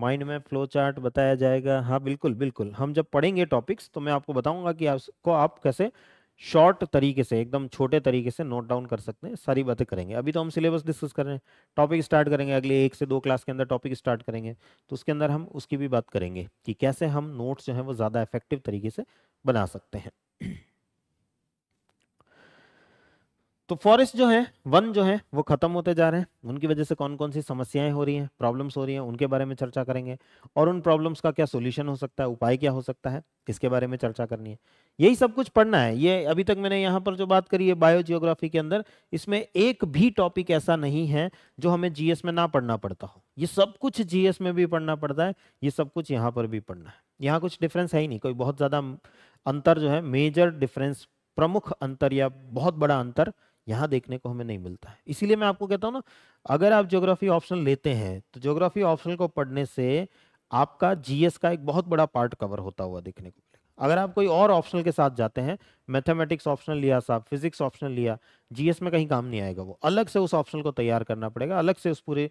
माइंड में फ्लो चार्ट बताया जाएगा हाँ बिल्कुल बिल्कुल हम जब पढ़ेंगे टॉपिक्स तो मैं आपको बताऊंगा कि आपको आप कैसे शॉर्ट तरीके से एकदम छोटे तरीके से नोट डाउन कर सकते हैं सारी बातें करेंगे अभी तो हम सिलेबस डिस्कस कर रहे हैं टॉपिक स्टार्ट करेंगे अगले एक से दो क्लास के अंदर टॉपिक स्टार्ट करेंगे तो उसके अंदर हम उसकी भी बात करेंगे कि कैसे हम नोट्स जो हैं वो ज़्यादा इफेक्टिव तरीके से बना सकते हैं तो फॉरेस्ट जो है वन जो है वो खत्म होते जा रहे हैं उनकी वजह से कौन कौन सी समस्याएं हो रही हैं प्रॉब्लम्स हो रही हैं उनके बारे में चर्चा करेंगे और उन प्रॉब्लम्स का क्या सोल्यूशन हो सकता है उपाय क्या हो सकता है इसके बारे में चर्चा करनी है यही सब कुछ पढ़ना है ये अभी तक मैंने यहाँ पर जो बात करी है बायोजियोग्राफी के अंदर इसमें एक भी टॉपिक ऐसा नहीं है जो हमें जीएस में ना पढ़ना पड़ता हो ये सब कुछ जीएस में भी पढ़ना पड़ता है ये सब कुछ यहाँ पर भी पढ़ना है यहाँ कुछ डिफरेंस है ही नहीं कोई बहुत ज़्यादा अंतर जो है मेजर डिफरेंस प्रमुख अंतर या बहुत बड़ा अंतर यहाँ देखने को हमें नहीं मिलता है इसीलिए मैं आपको कहता हूँ ना अगर आप ज्योग्राफी ऑप्शन लेते हैं तो ज्योग्राफी ऑप्शन को पढ़ने से आपका जीएस का एक बहुत बड़ा पार्ट कवर होता हुआ देखने को मिलेगा अगर आप कोई और ऑप्शनल के साथ जाते हैं मैथमेटिक्स ऑप्शनल लिया साहब फिजिक्स ऑप्शन लिया जीएस में कहीं काम नहीं आएगा वो अलग से उस ऑप्शन को तैयार करना पड़ेगा अलग से उस पूरे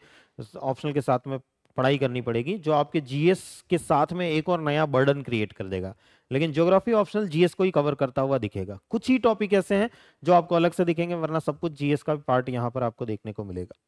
ऑप्शन के साथ में पढ़ाई करनी पड़ेगी जो आपके जीएस के साथ में एक और नया बर्डन क्रिएट कर देगा लेकिन ज्योग्राफी ऑप्शनल जीएस को ही कवर करता हुआ दिखेगा कुछ ही टॉपिक ऐसे हैं जो आपको अलग से दिखेंगे वरना सब कुछ जीएस का पार्ट यहाँ पर आपको देखने को मिलेगा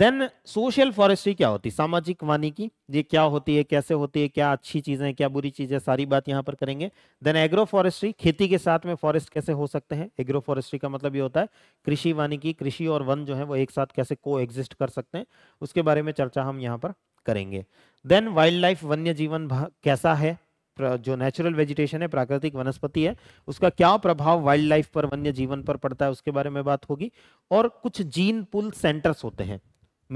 देन सोशल फॉरेस्ट्री क्या होती है सामाजिक वानिकी ये क्या होती है कैसे होती है क्या अच्छी चीजें क्या बुरी चीजें सारी बात यहाँ पर करेंगे देन एग्रो फॉरेस्ट्री खेती के साथ में फॉरेस्ट कैसे हो सकते हैं एग्रो फॉरेस्ट्री का मतलब ये होता है कृषि वानिकी कृषि और वन जो है वो एक साथ कैसे को एग्जिस्ट कर सकते हैं उसके बारे में चर्चा हम यहाँ पर करेंगे देन वाइल्ड लाइफ वन्य जीवन कैसा है जो नेचुरल वेजिटेशन है प्राकृतिक वनस्पति है उसका क्या प्रभाव वाइल्ड लाइफ पर वन्य जीवन पर पड़ता है उसके बारे में बात होगी और कुछ जीन पुल सेंटर्स होते हैं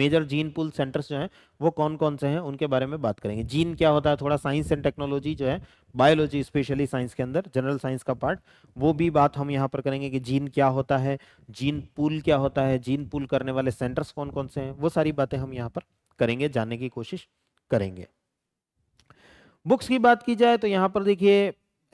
मेजर जीन पुल सेंटर्स जो हैं वो कौन कौन से हैं उनके बारे में बात करेंगे जीन क्या होता है थोड़ा साइंस एंड टेक्नोलॉजी जो है बायोलॉजी स्पेशली साइंस के अंदर जनरल साइंस का पार्ट वो भी बात हम यहाँ पर करेंगे कि जीन क्या होता है जीन पुल क्या होता है जीन पुल करने वाले सेंटर्स कौन कौन से हैं वो सारी बातें हम यहाँ पर करेंगे जानने की कोशिश करेंगे बुक्स की बात की जाए तो यहाँ पर देखिए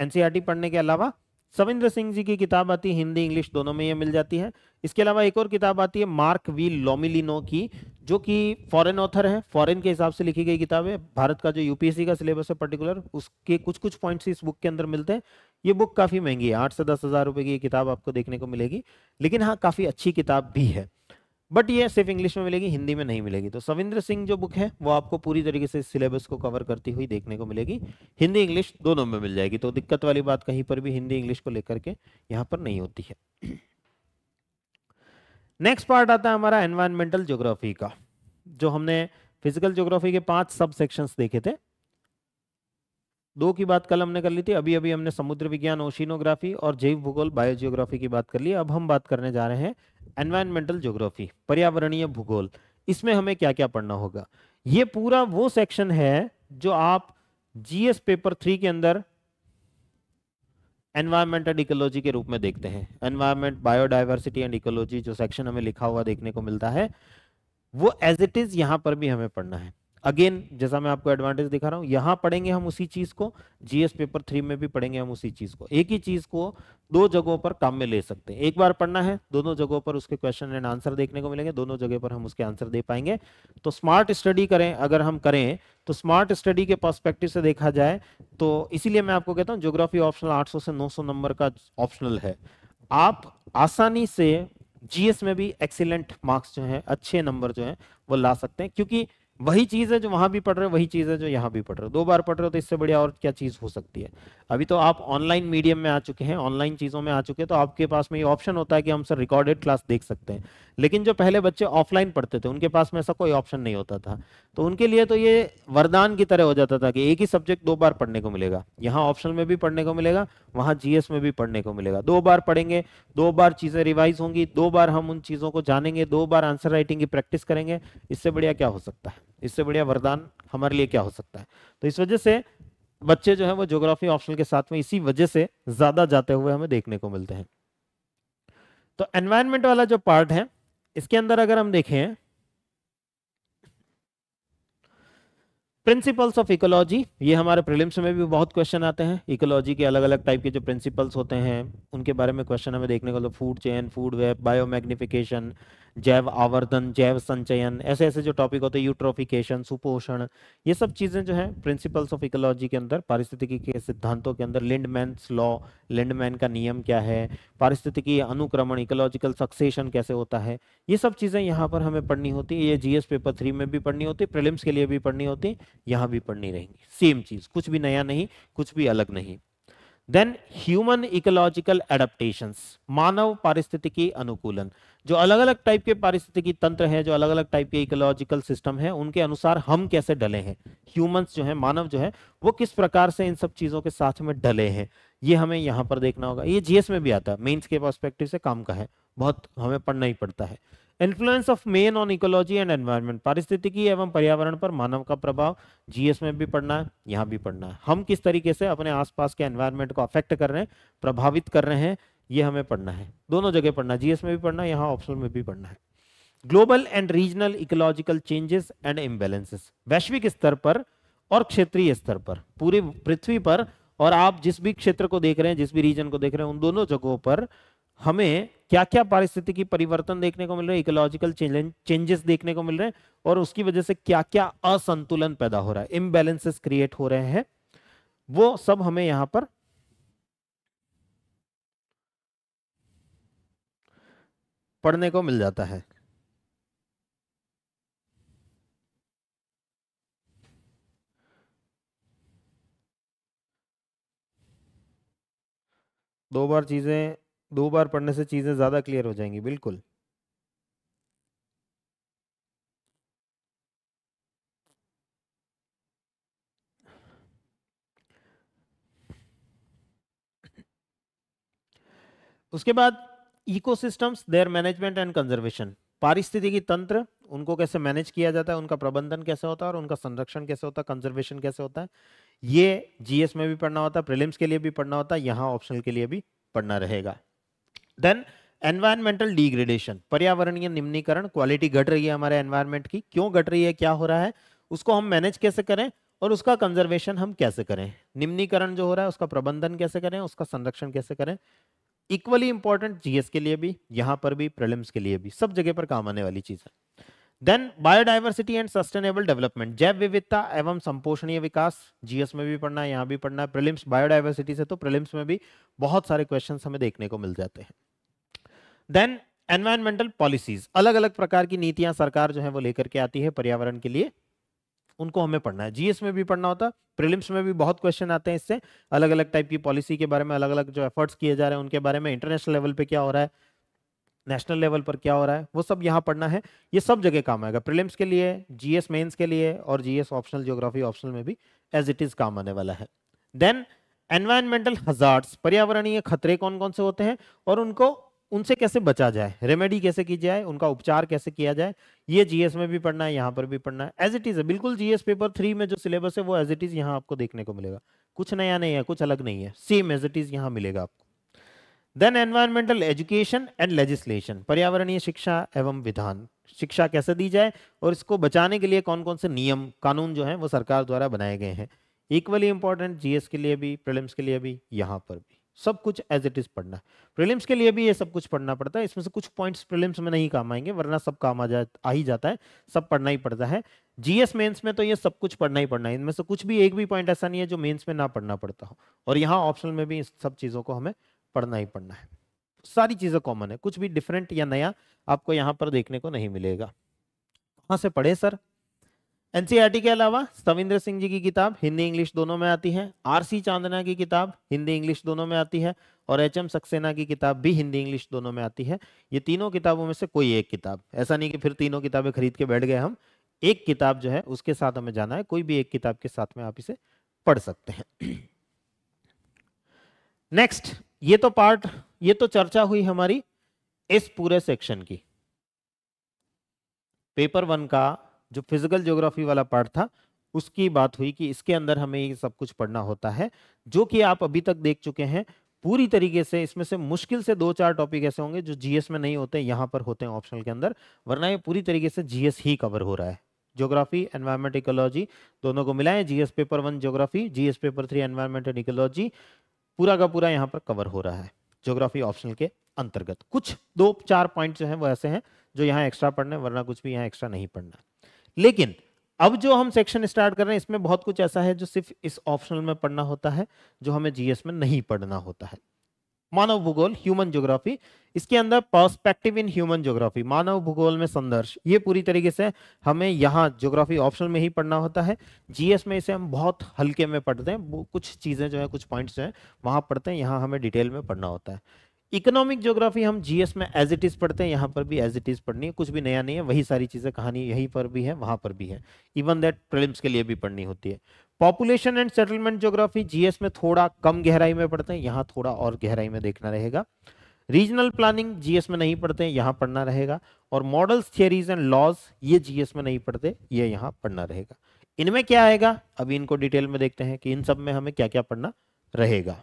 एनसीईआरटी पढ़ने के अलावा सविंद्र सिंह जी की किताब आती है हिंदी इंग्लिश दोनों में ये मिल जाती है इसके अलावा एक और किताब आती है मार्क वी लोमिलिनो की जो कि फॉरेन ऑथर है फॉरेन के हिसाब से लिखी गई किताब है भारत का जो यूपीएससी का सिलेबस है पर्टिकुलर उसके कुछ कुछ पॉइंट्स इस बुक के अंदर मिलते हैं ये बुक काफ़ी महंगी है आठ से दस हज़ार रुपये की किताब आपको देखने को मिलेगी लेकिन हाँ काफ़ी अच्छी किताब भी है बट ये सिर्फ इंग्लिश में मिलेगी हिंदी में नहीं मिलेगी तो सविंद्र सिंह जो बुक है वो आपको पूरी तरीके से सिलेबस को कवर करती हुई देखने को मिलेगी हिंदी इंग्लिश दोनों में मिल जाएगी तो दिक्कत वाली बात कहीं पर भी हिंदी इंग्लिश को लेकर के यहाँ पर नहीं होती है नेक्स्ट पार्ट आता है हमारा एनवायरमेंटल ज्योग्राफी का जो हमने फिजिकल ज्योग्राफी के पांच सब सेक्शंस देखे थे दो की बात कल हमने कर ली थी अभी अभी हमने समुद्र विज्ञान ओशिनोग्राफी और जैव भूगोल बायोजियोग्राफी की बात कर ली अब हम बात करने जा रहे हैं एनवायरमेंटल ज्योग्राफी पर्यावरणीय भूगोल इसमें हमें क्या क्या पढ़ना होगा ये पूरा वो सेक्शन है जो आप जीएस पेपर थ्री के अंदर एनवायरमेंट एंड इकोलॉजी के रूप में देखते हैं एनवायरमेंट बायोडाइवर्सिटी एंड इकोलॉजी जो सेक्शन हमें लिखा हुआ देखने को मिलता है वो एज इट इज यहां पर भी हमें पढ़ना है अगेन जैसा मैं आपको एडवांटेज दिखा रहा हूँ यहाँ पढ़ेंगे हम उसी चीज को जीएस पेपर थ्री में भी पढ़ेंगे हम उसी चीज को एक ही चीज को दो जगहों पर काम में ले सकते हैं एक बार पढ़ना है दोनों जगहों पर उसके क्वेश्चन एंड आंसर देखने को मिलेंगे दोनों जगह पर हम उसके आंसर दे पाएंगे तो स्मार्ट स्टडी करें अगर हम करें तो स्मार्ट स्टडी के पर्सपेक्टिव से देखा जाए तो इसीलिए मैं आपको कहता हूँ ज्योग्राफी ऑप्शनल आठ से नौ नंबर का ऑप्शनल है आप आसानी से जीएस में भी एक्सीलेंट मार्क्स जो है अच्छे नंबर जो है वो ला सकते हैं क्योंकि वही चीज़ है जो वहाँ भी पढ़ रहे हो वही चीज़ है जो यहाँ भी पढ़ रहे हो दो बार पढ़ रहे हो तो इससे बढ़िया और क्या चीज़ हो सकती है अभी तो आप ऑनलाइन मीडियम में आ चुके हैं ऑनलाइन चीज़ों में आ चुके हैं तो आपके पास में ये ऑप्शन होता है कि हम सर रिकॉर्डेड क्लास देख सकते हैं लेकिन जो पहले बच्चे ऑफलाइन पढ़ते थे उनके पास में ऐसा कोई ऑप्शन नहीं होता था तो उनके लिए तो ये वरदान की तरह हो जाता था कि एक ही सब्जेक्ट दो बार पढ़ने को मिलेगा यहाँ ऑप्शन में भी पढ़ने को मिलेगा वहाँ जीएस में भी पढ़ने को मिलेगा दो बार पढ़ेंगे दो बार चीज़ें रिवाइज होंगी दो बार हम उन चीज़ों को जानेंगे दो बार आंसर राइटिंग की प्रैक्टिस करेंगे इससे बढ़िया क्या हो सकता है इससे बढ़िया वरदान हमारे लिए क्या हो सकता है तो इस वजह से बच्चे जो है वो ज्योग्राफी ऑप्शनल के साथ में इसी वजह से ज्यादा जाते हुए हमें देखने को मिलते हैं तो एनवायरमेंट वाला जो पार्ट है इसके अंदर अगर हम देखें प्रिंसिपल्स ऑफ इकोलॉजी ये हमारे प्रिलिम्स में भी बहुत क्वेश्चन आते हैं इकोलॉजी के अलग अलग टाइप के जो प्रिंसिपल्स होते हैं उनके बारे में क्वेश्चन हमें देखने को food chain food web biomagnification जैव आवर्धन जैव संचयन ऐसे ऐसे जो टॉपिक होते हैं यूट्रोफिकेशन सुपोषण ये सब चीज़ें जो है प्रिंसिपल्स ऑफ इकोलॉजी के अंदर पारिस्थितिकी के सिद्धांतों के अंदर लिंडमैन लॉ लिंडमैन का नियम क्या है पारिस्थितिकी अनुक्रमण इकोलॉजिकल सक्सेशन कैसे होता है ये सब चीज़ें यहाँ पर हमें पढ़नी होती है ये जीएस पेपर थ्री में भी पढ़नी होती है प्रिलिम्स के लिए भी पढ़नी होती है यहाँ भी पढ़नी रहेंगी सेम चीज़ कुछ भी नया नहीं कुछ भी अलग नहीं देन ह्यूमन इकोलॉजिकल एडप्टेशन मानव पारिस्थितिकी अनुकूलन जो अलग अलग टाइप के पारिस्थितिकी तंत्र हैं जो अलग अलग टाइप के इकोलॉजिकल सिस्टम हैं उनके अनुसार हम कैसे डले हैं ह्यूमंस जो है मानव जो है वो किस प्रकार से इन सब चीज़ों के साथ में डले हैं ये हमें यहाँ पर देखना होगा ये जीएस में भी आता है मेन्स के परस्पेक्टिव से काम का है बहुत हमें पढ़ना ही पड़ता है influence of man on ecology and environment पारिस्थितिकी एवं पर्यावरण पर मानव का प्रभाव जीएस में भी पढ़ना है यहाँ भी पढ़ना है हम किस तरीके से अपने आसपास के एनवायरमेंट को अफेक्ट कर रहे हैं प्रभावित कर रहे हैं ये हमें पढ़ना है दोनों जगह पढ़ना जीएस में भी पढ़ना यहाँ ऑप्शनल में भी पढ़ना है global and regional ecological changes and imbalances वैश्विक स्तर पर और क्षेत्रीय स्तर पर पूरी पृथ्वी पर और आप जिस भी क्षेत्र को देख रहे हैं जिस भी रीजन को देख रहे हैं उन दोनों जगहों पर हमें क्या क्या पारिस्थितिकी परिवर्तन देखने को मिल रहे हैं इकोलॉजिकल चेंजेस देखने को मिल रहे हैं और उसकी वजह से क्या क्या असंतुलन पैदा हो रहा है इम्बैलेंसेस क्रिएट हो रहे हैं वो सब हमें यहाँ पर पढ़ने को मिल जाता है दो बार चीज़ें दो बार पढ़ने से चीज़ें ज़्यादा क्लियर हो जाएंगी बिल्कुल उसके बाद ecosystems their management and conservation पारिस्थितिकी तंत्र उनको कैसे मैनेज किया जाता है उनका प्रबंधन कैसे होता है और उनका संरक्षण कैसे होता है कंजर्वेशन कैसे होता है ये जीएस में भी पढ़ना होता है प्रिलिम्स के लिए भी पढ़ना होता है यहाँ ऑप्शनल के लिए भी पढ़ना रहेगा देन एनवायरमेंटल डिग्रेडेशन पर्यावरणीय निम्नीकरण क्वालिटी घट रही है हमारे एनवायरमेंट की क्यों घट रही है क्या हो रहा है उसको हम मैनेज कैसे करें और उसका कंजर्वेशन हम कैसे करें निम्नीकरण जो हो रहा है उसका प्रबंधन कैसे करें उसका संरक्षण कैसे करें इक्वली इंपॉर्टेंट जीएस के लिए भी यहां पर भी प्रलिम्स के लिए भी सब जगह पर काम आने वाली चीज है then biodiversity and sustainable development जैव विविधता एवं संपोषणीय विकास जीएस में भी पढ़ना है यहाँ भी पढ़ना है प्रिलिम्स बायोडाइवर्सिटी से तो प्रिलिम्स में भी बहुत सारे क्वेश्चन हमें देखने को मिल जाते हैं देन एनवायरमेंटल पॉलिसीज अलग अलग प्रकार की नीतियां सरकार जो है वो लेकर के आती है पर्यावरण के लिए उनको हमें पढ़ना है जीएस में भी पढ़ना होता है प्रिलिम्स में भी बहुत क्वेश्चन आते हैं इससे अलग अलग टाइप की पॉलिसी के बारे में अलग अलग जो एफर्ट्स किए जा रहे हैं उनके बारे में इंटरनेशनल लेवल पर क्या हो रहा है नेशनल लेवल पर क्या हो रहा है वो सब यहाँ पढ़ना है ये सब जगह काम आएगा प्रिलिम्स के लिए जीएस मेन्स के लिए और जीएस ऑप्शनल जियोग्राफी ऑप्शनल में भी एज इट इज काम आने वाला है देन एनवायरमेंटल हजार्ड्स पर्यावरणीय खतरे कौन कौन से होते हैं और उनको उनसे कैसे बचा जाए रेमेडी कैसे की जाए उनका उपचार कैसे किया जाए ये जीएस में भी पढ़ना है यहाँ पर भी पढ़ना है एज इट इज है बिल्कुल जीएस पेपर थ्री में जो सिलेबस है वो एज इट इज यहाँ आपको देखने को मिलेगा कुछ नया नहीं है कुछ अलग नहीं है सेम एज इट इज यहाँ मिलेगा आपको then environmental education and legislation पर्यावरणीय शिक्षा एवं विधान शिक्षा कैसे दी जाए और इसको बचाने के लिए कौन कौन से नियम कानून जो है वो सरकार द्वारा बनाए गए हैं इक्वली इंपॉर्टेंट जीएस के लिए भी प्रिलिम्स के लिए भी यहाँ पर भी सब कुछ एज इट इज पढ़ना प्रीलिम्स के लिए भी ये सब कुछ पढ़ना पड़ता है इसमें से कुछ पॉइंट्स प्रीलिम्स में नहीं काम आएंगे वरना सब काम आ जा आ ही जाता है सब पढ़ना ही पड़ता है जीएस मेंस में तो ये सब कुछ पढ़ना ही पढ़ना है इनमें से कुछ भी एक भी पॉइंट ऐसा नहीं है जो मेंस में ना पढ़ना पड़ता हो और यहाँ ऑप्शन में भी इन सब चीज़ों को हमें पढ़ना ही पड़ना है सारी चीज़ें कॉमन है कुछ भी डिफरेंट या नया आपको यहाँ पर देखने को नहीं मिलेगा कहाँ से पढ़े सर एनसीईआरटी के अलावा सविंद्र सिंह जी की किताब हिंदी इंग्लिश दोनों में आती है आरसी चांदना की किताब हिंदी इंग्लिश दोनों में आती है और एच एम सक्सेना की किताब भी हिंदी इंग्लिश दोनों में आती है ये तीनों किताबों में से कोई एक किताब ऐसा नहीं कि फिर तीनों किताबें खरीद के बैठ गए हम एक किताब जो है उसके साथ हमें जाना है कोई भी एक किताब के साथ में आप इसे पढ़ सकते हैं नेक्स्ट ये तो पार्ट ये तो चर्चा हुई हमारी इस पूरे सेक्शन की पेपर वन का जो फिजिकल ज्योग्राफी वाला पार्ट था उसकी बात हुई कि इसके अंदर हमें ये सब कुछ पढ़ना होता है जो कि आप अभी तक देख चुके हैं पूरी तरीके से इसमें से मुश्किल से दो चार टॉपिक ऐसे होंगे जो जीएस में नहीं होते यहाँ पर होते हैं ऑप्शनल के अंदर वरना ये पूरी तरीके से जीएस ही कवर हो रहा है ज्योग्राफी एनवायरमेंट इकोलॉजी दोनों को मिलाएं GS paper one geography GS paper three environment and ecology पूरा का पूरा यहाँ पर कवर हो रहा है ज्योग्राफी ऑप्शनल के अंतर्गत कुछ दो चार पॉइंट जो है वो ऐसे हैं जो यहाँ एक्स्ट्रा पढ़ना है वरना कुछ भी यहाँ एक्स्ट्रा नहीं पढ़ना है लेकिन अब जो हम सेक्शन स्टार्ट कर रहे हैं इसमें बहुत कुछ ऐसा है जो सिर्फ इस ऑप्शनल में पढ़ना होता है जो हमें जीएस में नहीं पढ़ना होता है मानव भूगोल ह्यूमन ज्योग्राफी इसके अंदर पर्सपेक्टिव इन ह्यूमन ज्योग्राफी मानव भूगोल में संदर्श ये पूरी तरीके से हमें यहाँ ज्योग्राफी ऑप्शन में ही पढ़ना होता है जीएस में इसे हम बहुत हल्के में पढ़ते हैं कुछ चीज़ें जो है कुछ पॉइंट्स जो हैं वहां पढ़ते हैं यहाँ हमें डिटेल में पढ़ना होता है इकोनॉमिक ज्योग्राफी हम जीएस में एज इट इज पढ़ते हैं यहाँ पर भी एज इट इज पढ़नी है कुछ भी नया नहीं है वही सारी चीजें कहानी यहीं पर भी है वहां पर भी है इवन दैट प्रिलिम्स के लिए भी पढ़नी होती है population and settlement geography GS में थोड़ा कम गहराई में पढ़ते हैं यहाँ थोड़ा और गहराई में देखना रहेगा रीजनल प्लानिंग जीएस में नहीं पढ़ते हैं यहाँ पढ़ना रहेगा और मॉडल्स थियरीज एंड लॉज ये जीएस में नहीं पढ़ते ये यहाँ पढ़ना रहेगा इनमें क्या आएगा अभी इनको डिटेल में देखते हैं कि इन सब में हमें क्या क्या पढ़ना रहेगा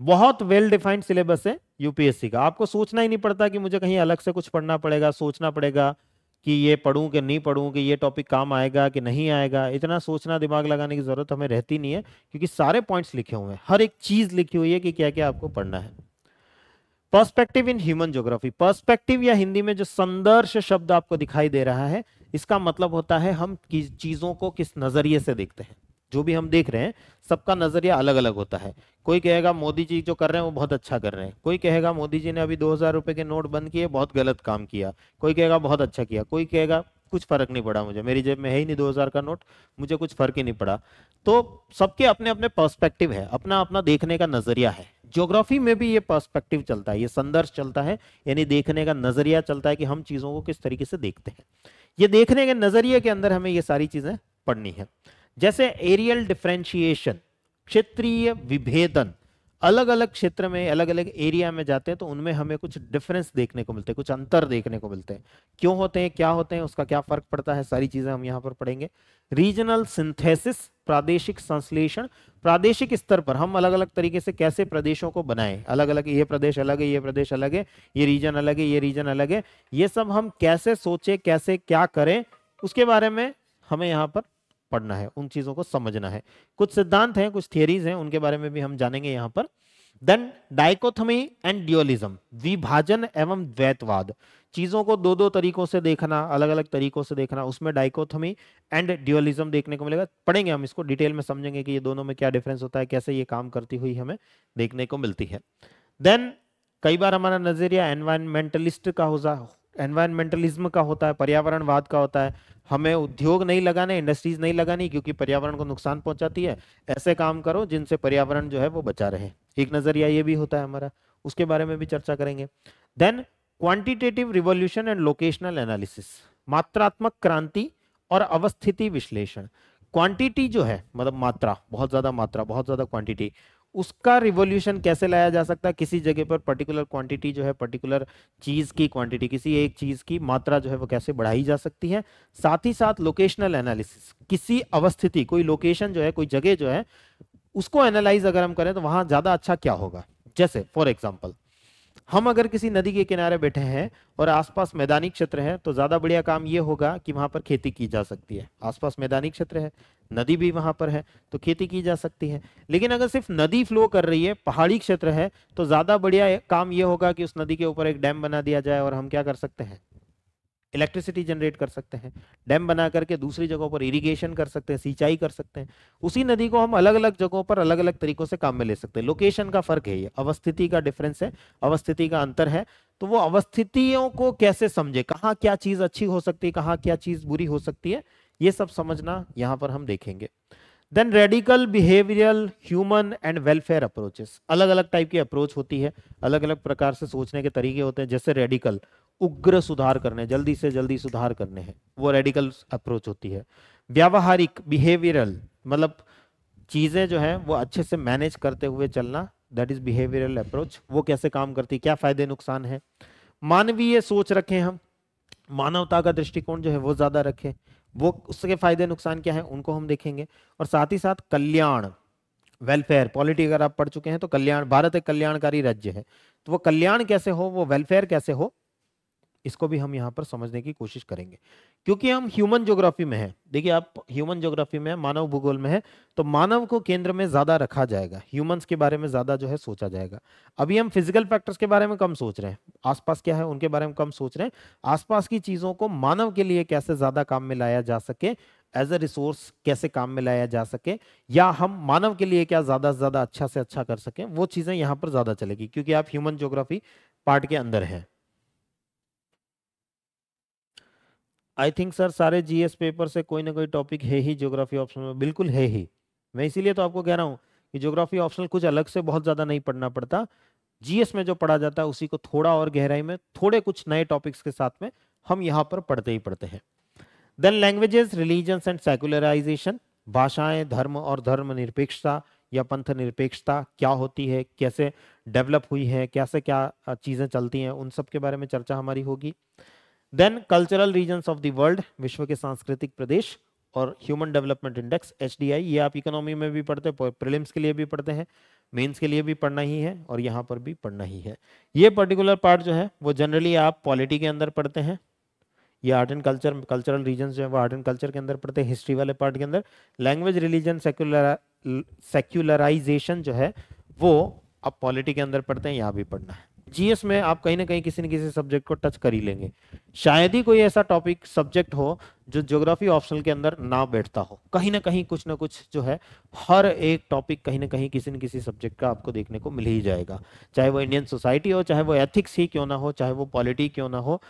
बहुत वेल डिफाइंड सिलेबस है यूपीएससी का आपको सोचना ही नहीं पड़ता कि मुझे कहीं अलग से कुछ पढ़ना पड़ेगा सोचना पड़ेगा कि ये पढ़ूं कि नहीं पढ़ूं कि ये टॉपिक काम आएगा कि नहीं आएगा इतना सोचना दिमाग लगाने की ज़रूरत हमें रहती नहीं है क्योंकि सारे पॉइंट्स लिखे हुए हैं हर एक चीज़ लिखी हुई है कि क्या क्या आपको पढ़ना है perspective in human geography perspective या हिंदी में जो संदर्श शब्द आपको दिखाई दे रहा है इसका मतलब होता है हम चीज़ों को किस नज़रिए से देखते हैं जो भी हम देख रहे हैं सबका नजरिया अलग अलग होता है कोई कहेगा मोदी जी जो कर रहे हैं वो बहुत अच्छा कर रहे हैं कोई कहेगा मोदी जी ने अभी दो हजार रुपए के नोट बंद किए बहुत गलत काम किया कोई कहेगा बहुत अच्छा किया कोई कहेगा कुछ फर्क नहीं पड़ा मुझे मेरी जेब में है ही नहीं दो हजार का नोट मुझे कुछ फर्क ही नहीं पड़ा तो सबके अपने अपने पर्सपेक्टिव है अपना अपना देखने का नजरिया है ज्योग्राफी में भी ये पर्सपेक्टिव चलता है ये संदर्श चलता है यानी देखने का नजरिया चलता है कि हम चीजों को किस तरीके से देखते हैं ये देखने के नजरिए के अंदर हमें ये सारी चीजें पढ़नी है जैसे एरियल डिफ्रेंशिएशन क्षेत्रीय विभेदन अलग अलग क्षेत्र में अलग अलग एरिया में जाते हैं तो उनमें हमें कुछ डिफरेंस देखने को मिलते हैं कुछ अंतर देखने को मिलते हैं क्यों होते हैं क्या होते हैं उसका क्या फर्क पड़ता है सारी चीजें हम यहाँ पर पढ़ेंगे रीजनल सिंथेसिस प्रादेशिक संश्लेषण प्रादेशिक स्तर पर हम अलग अलग तरीके से कैसे प्रदेशों को बनाएं अलग अलग ये प्रदेश अलग है ये प्रदेश अलग है ये रीजन अलग है ये रीजन अलग है ये सब हम कैसे सोचे कैसे क्या करें उसके बारे में हमें यहाँ पर पढ़ना है उन चीज़ों को समझना है कुछ सिद्धांत हैं कुछ थियरीज हैं उनके बारे में भी हम जानेंगे यहाँ पर देन डाइकोथमी एंड ड्यूअलिज्म विभाजन एवं द्वैतवाद चीजों को दो दो तरीकों से देखना अलग अलग तरीकों से देखना उसमें डाइकोथमी एंड ड्यूअलिज्म देखने को मिलेगा पढ़ेंगे हम इसको डिटेल में समझेंगे कि ये दोनों में क्या डिफरेंस होता है कैसे ये काम करती हुई हमें देखने को मिलती है देन कई बार हमारा नजरिया एनवायरमेंटलिस्ट का एनवायरमेंटलिज्म का होता है पर्यावरणवाद का होता है हमें उद्योग नहीं लगाने इंडस्ट्रीज नहीं लगानी क्योंकि पर्यावरण को नुकसान पहुंचाती है ऐसे काम करो जिनसे पर्यावरण जो है वो बचा रहे एक नज़रिया ये भी होता है हमारा उसके बारे में भी चर्चा करेंगे then quantitative revolution and locational analysis मात्रात्मक क्रांति और अवस्थिति विश्लेषण क्वांटिटी जो है मतलब मात्रा बहुत ज़्यादा मात्रा बहुत ज़्यादा क्वांटिटी उसका रिवोल्यूशन कैसे लाया जा सकता है किसी जगह पर पर्टिकुलर क्वांटिटी जो है पर्टिकुलर चीज़ की क्वांटिटी किसी एक चीज़ की मात्रा जो है वो कैसे बढ़ाई जा सकती है साथ ही साथ लोकेशनल एनालिसिस किसी अवस्थिति कोई लोकेशन जो है कोई जगह जो है उसको एनालाइज अगर हम करें तो वहाँ ज़्यादा अच्छा क्या होगा जैसे फॉर एग्जाम्पल हम अगर किसी नदी के किनारे बैठे हैं और आसपास मैदानी क्षेत्र है तो ज़्यादा बढ़िया काम ये होगा कि वहां पर खेती की जा सकती है आसपास मैदानी क्षेत्र है नदी भी वहां पर है तो खेती की जा सकती है लेकिन अगर सिर्फ नदी फ्लो कर रही है पहाड़ी क्षेत्र है तो ज़्यादा बढ़िया काम ये होगा कि उस नदी के ऊपर एक डैम बना दिया जाए और हम क्या कर सकते हैं इलेक्ट्रिसिटी जनरेट कर सकते हैं डैम बना करके दूसरी जगहों पर इरिगेशन कर सकते हैं सिंचाई कर सकते हैं उसी नदी को हम अलग अलग जगहों पर अलग अलग तरीकों से काम में ले सकते हैं लोकेशन का फर्क है ये अवस्थिति का डिफरेंस है अवस्थिति का अंतर है तो वो अवस्थितियों को कैसे समझे कहाँ क्या चीज अच्छी हो सकती है कहाँ क्या चीज बुरी हो सकती है ये सब समझना यहाँ पर हम देखेंगे then radical behavioural human and welfare approaches अलग अलग टाइप की अप्रोच होती है अलग अलग प्रकार से सोचने के तरीके होते हैं जैसे रेडिकल उग्र सुधार करने जल्दी से जल्दी सुधार करने हैं वो रेडिकल अप्रोच होती है व्यावहारिक बिहेवियरल मतलब चीज़ें जो हैं वो अच्छे से मैनेज करते हुए चलना दैट इज बिहेवियरल अप्रोच वो कैसे काम करती क्या फ़ायदे नुकसान है मानवीय सोच रखें हम मानवता का दृष्टिकोण जो है वो ज़्यादा रखें वो उसके फ़ायदे नुकसान क्या है उनको हम देखेंगे और साथ ही साथ कल्याण वेलफेयर पॉलिटी अगर आप पढ़ चुके हैं तो कल्याण भारत एक कल्याणकारी राज्य है तो वो कल्याण कैसे हो वो वेलफेयर कैसे हो इसको भी हम यहाँ पर समझने की कोशिश करेंगे क्योंकि हम ह्यूमन ज्योग्राफी में हैं देखिए आप ह्यूमन ज्योग्राफी में मानव भूगोल में है तो मानव को केंद्र में ज़्यादा रखा जाएगा ह्यूमंस के बारे में ज़्यादा जो है सोचा जाएगा अभी हम फिजिकल फैक्टर्स के बारे में कम सोच रहे हैं आसपास क्या है उनके बारे में कम सोच रहे हैं आसपास की चीज़ों को मानव के लिए कैसे ज़्यादा काम में लाया जा सके एज अ रिसोर्स कैसे काम में लाया जा सके या हम मानव के लिए क्या ज़्यादा से ज़्यादा अच्छा से अच्छा कर सकें वो चीज़ें यहाँ पर ज़्यादा चलेगी क्योंकि आप ह्यूमन ज्योग्राफी पार्ट के अंदर हैं आई थिंक सर सारे जीएस पेपर से कोई ना कोई टॉपिक है ही ज्योग्राफी ऑप्शन में बिल्कुल है ही मैं इसीलिए तो आपको कह रहा हूँ कि ज्योग्राफी ऑप्शनल कुछ अलग से बहुत ज़्यादा नहीं पढ़ना पड़ता जीएस में जो पढ़ा जाता है उसी को थोड़ा और गहराई में थोड़े कुछ नए टॉपिक्स के साथ में हम यहाँ पर पढ़ते ही पढ़ते हैं then languages religions and secularisation भाषाएं धर्म और धर्म निरपेक्षता या पंथ निरपेक्षता क्या होती है कैसे डेवलप हुई है कैसे क्या चीज़ें चलती हैं उन सब के बारे में चर्चा हमारी होगी then cultural region of world world विश्व के सांस्कृतिक प्रदेश और ह्यूमन डेवलपमेंट इंडेक्स एच ये आप इकोनॉमी में भी पढ़ते हैं प्रिलिम्स के लिए भी पढ़ते हैं मेंस के लिए भी पढ़ना ही है और यहाँ पर भी पढ़ना ही है ये पर्टिकुलर पार्ट जो है वो जनरली आप पॉलिटी के अंदर पढ़ते हैं ये art and culture cultural region जो है वो आर्ट एंड कल्चर के अंदर पढ़ते हैं हिस्ट्री वाले पार्ट के अंदर लैंग्वेज रिलीजन सेक्युलर सेक्युलराइजेशन जो है वो आप पॉलिटी के अंदर पढ़ते हैं यहाँ भी पढ़ना है जीएस में आप कहीं ना कहीं किसी न किसी सब्जेक्ट को टच कर ही लेंगे शायद ही कोई ऐसा टॉपिक सब्जेक्ट हो जो ज्योग्राफी ऑप्शनल के अंदर ना बैठता हो कहीं ना कहीं कुछ ना कुछ जो है हर एक टॉपिक कहीं ना कहीं किसी न किसी सब्जेक्ट का आपको देखने को मिल ही जाएगा चाहे वो इंडियन सोसाइटी हो चाहे वो एथिक्स ही क्यों ना हो चाहे वो पॉलिटी क्यों ना हो